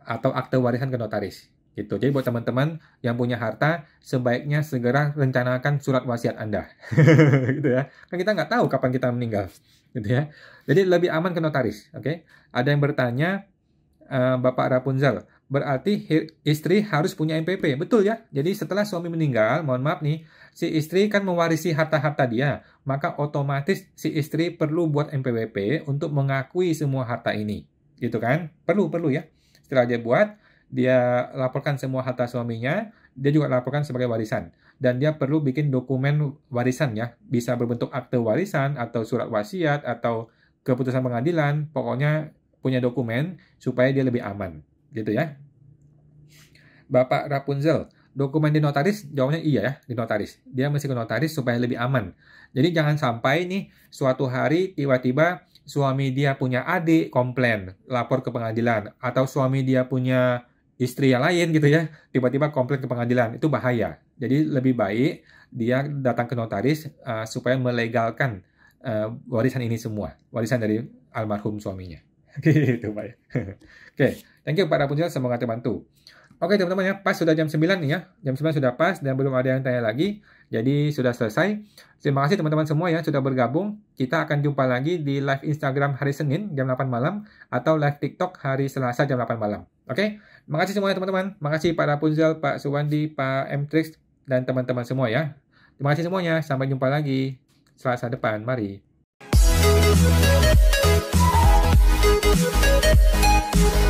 Atau akte warisan ke notaris gitu. Jadi buat teman-teman yang punya harta sebaiknya segera rencanakan surat wasiat Anda. gitu ya. Kan kita nggak tahu kapan kita meninggal, gitu ya. Jadi lebih aman ke notaris, oke? Okay? Ada yang bertanya, eh, Bapak Rapunzel, berarti istri harus punya MPP, betul ya? Jadi setelah suami meninggal, mohon maaf nih, si istri kan mewarisi harta-harta dia, maka otomatis si istri perlu buat MPWP untuk mengakui semua harta ini, gitu kan? Perlu, perlu ya. Setelah dia buat, dia laporkan semua harta suaminya, dia juga laporkan sebagai warisan. Dan dia perlu bikin dokumen warisan ya, bisa berbentuk akte warisan atau surat wasiat atau keputusan pengadilan, pokoknya punya dokumen supaya dia lebih aman gitu ya. Bapak Rapunzel, dokumen di notaris jawabnya iya ya di notaris. Dia mesti ke notaris supaya lebih aman. Jadi jangan sampai nih suatu hari tiba-tiba suami dia punya adik komplain lapor ke pengadilan atau suami dia punya istri yang lain gitu ya tiba-tiba komplain ke pengadilan itu bahaya. Jadi lebih baik dia datang ke notaris uh, supaya melegalkan uh, warisan ini semua warisan dari almarhum suaminya. gitu Pak. Oke, okay. thank you Pak Rapunzel semoga terbantu. Oke okay, teman-teman ya, pas sudah jam 9 nih ya. Jam 9 sudah pas dan belum ada yang tanya lagi. Jadi sudah selesai. Terima kasih teman-teman semua ya sudah bergabung. Kita akan jumpa lagi di live Instagram hari Senin jam 8 malam atau live TikTok hari Selasa jam 8 malam. Oke, okay? makasih semuanya teman-teman. Makasih Pak Rapunzel, Pak Suwandi, Pak Mtrix, dan teman-teman semua ya. Terima kasih semuanya. Sampai jumpa lagi Selasa depan. Mari. Música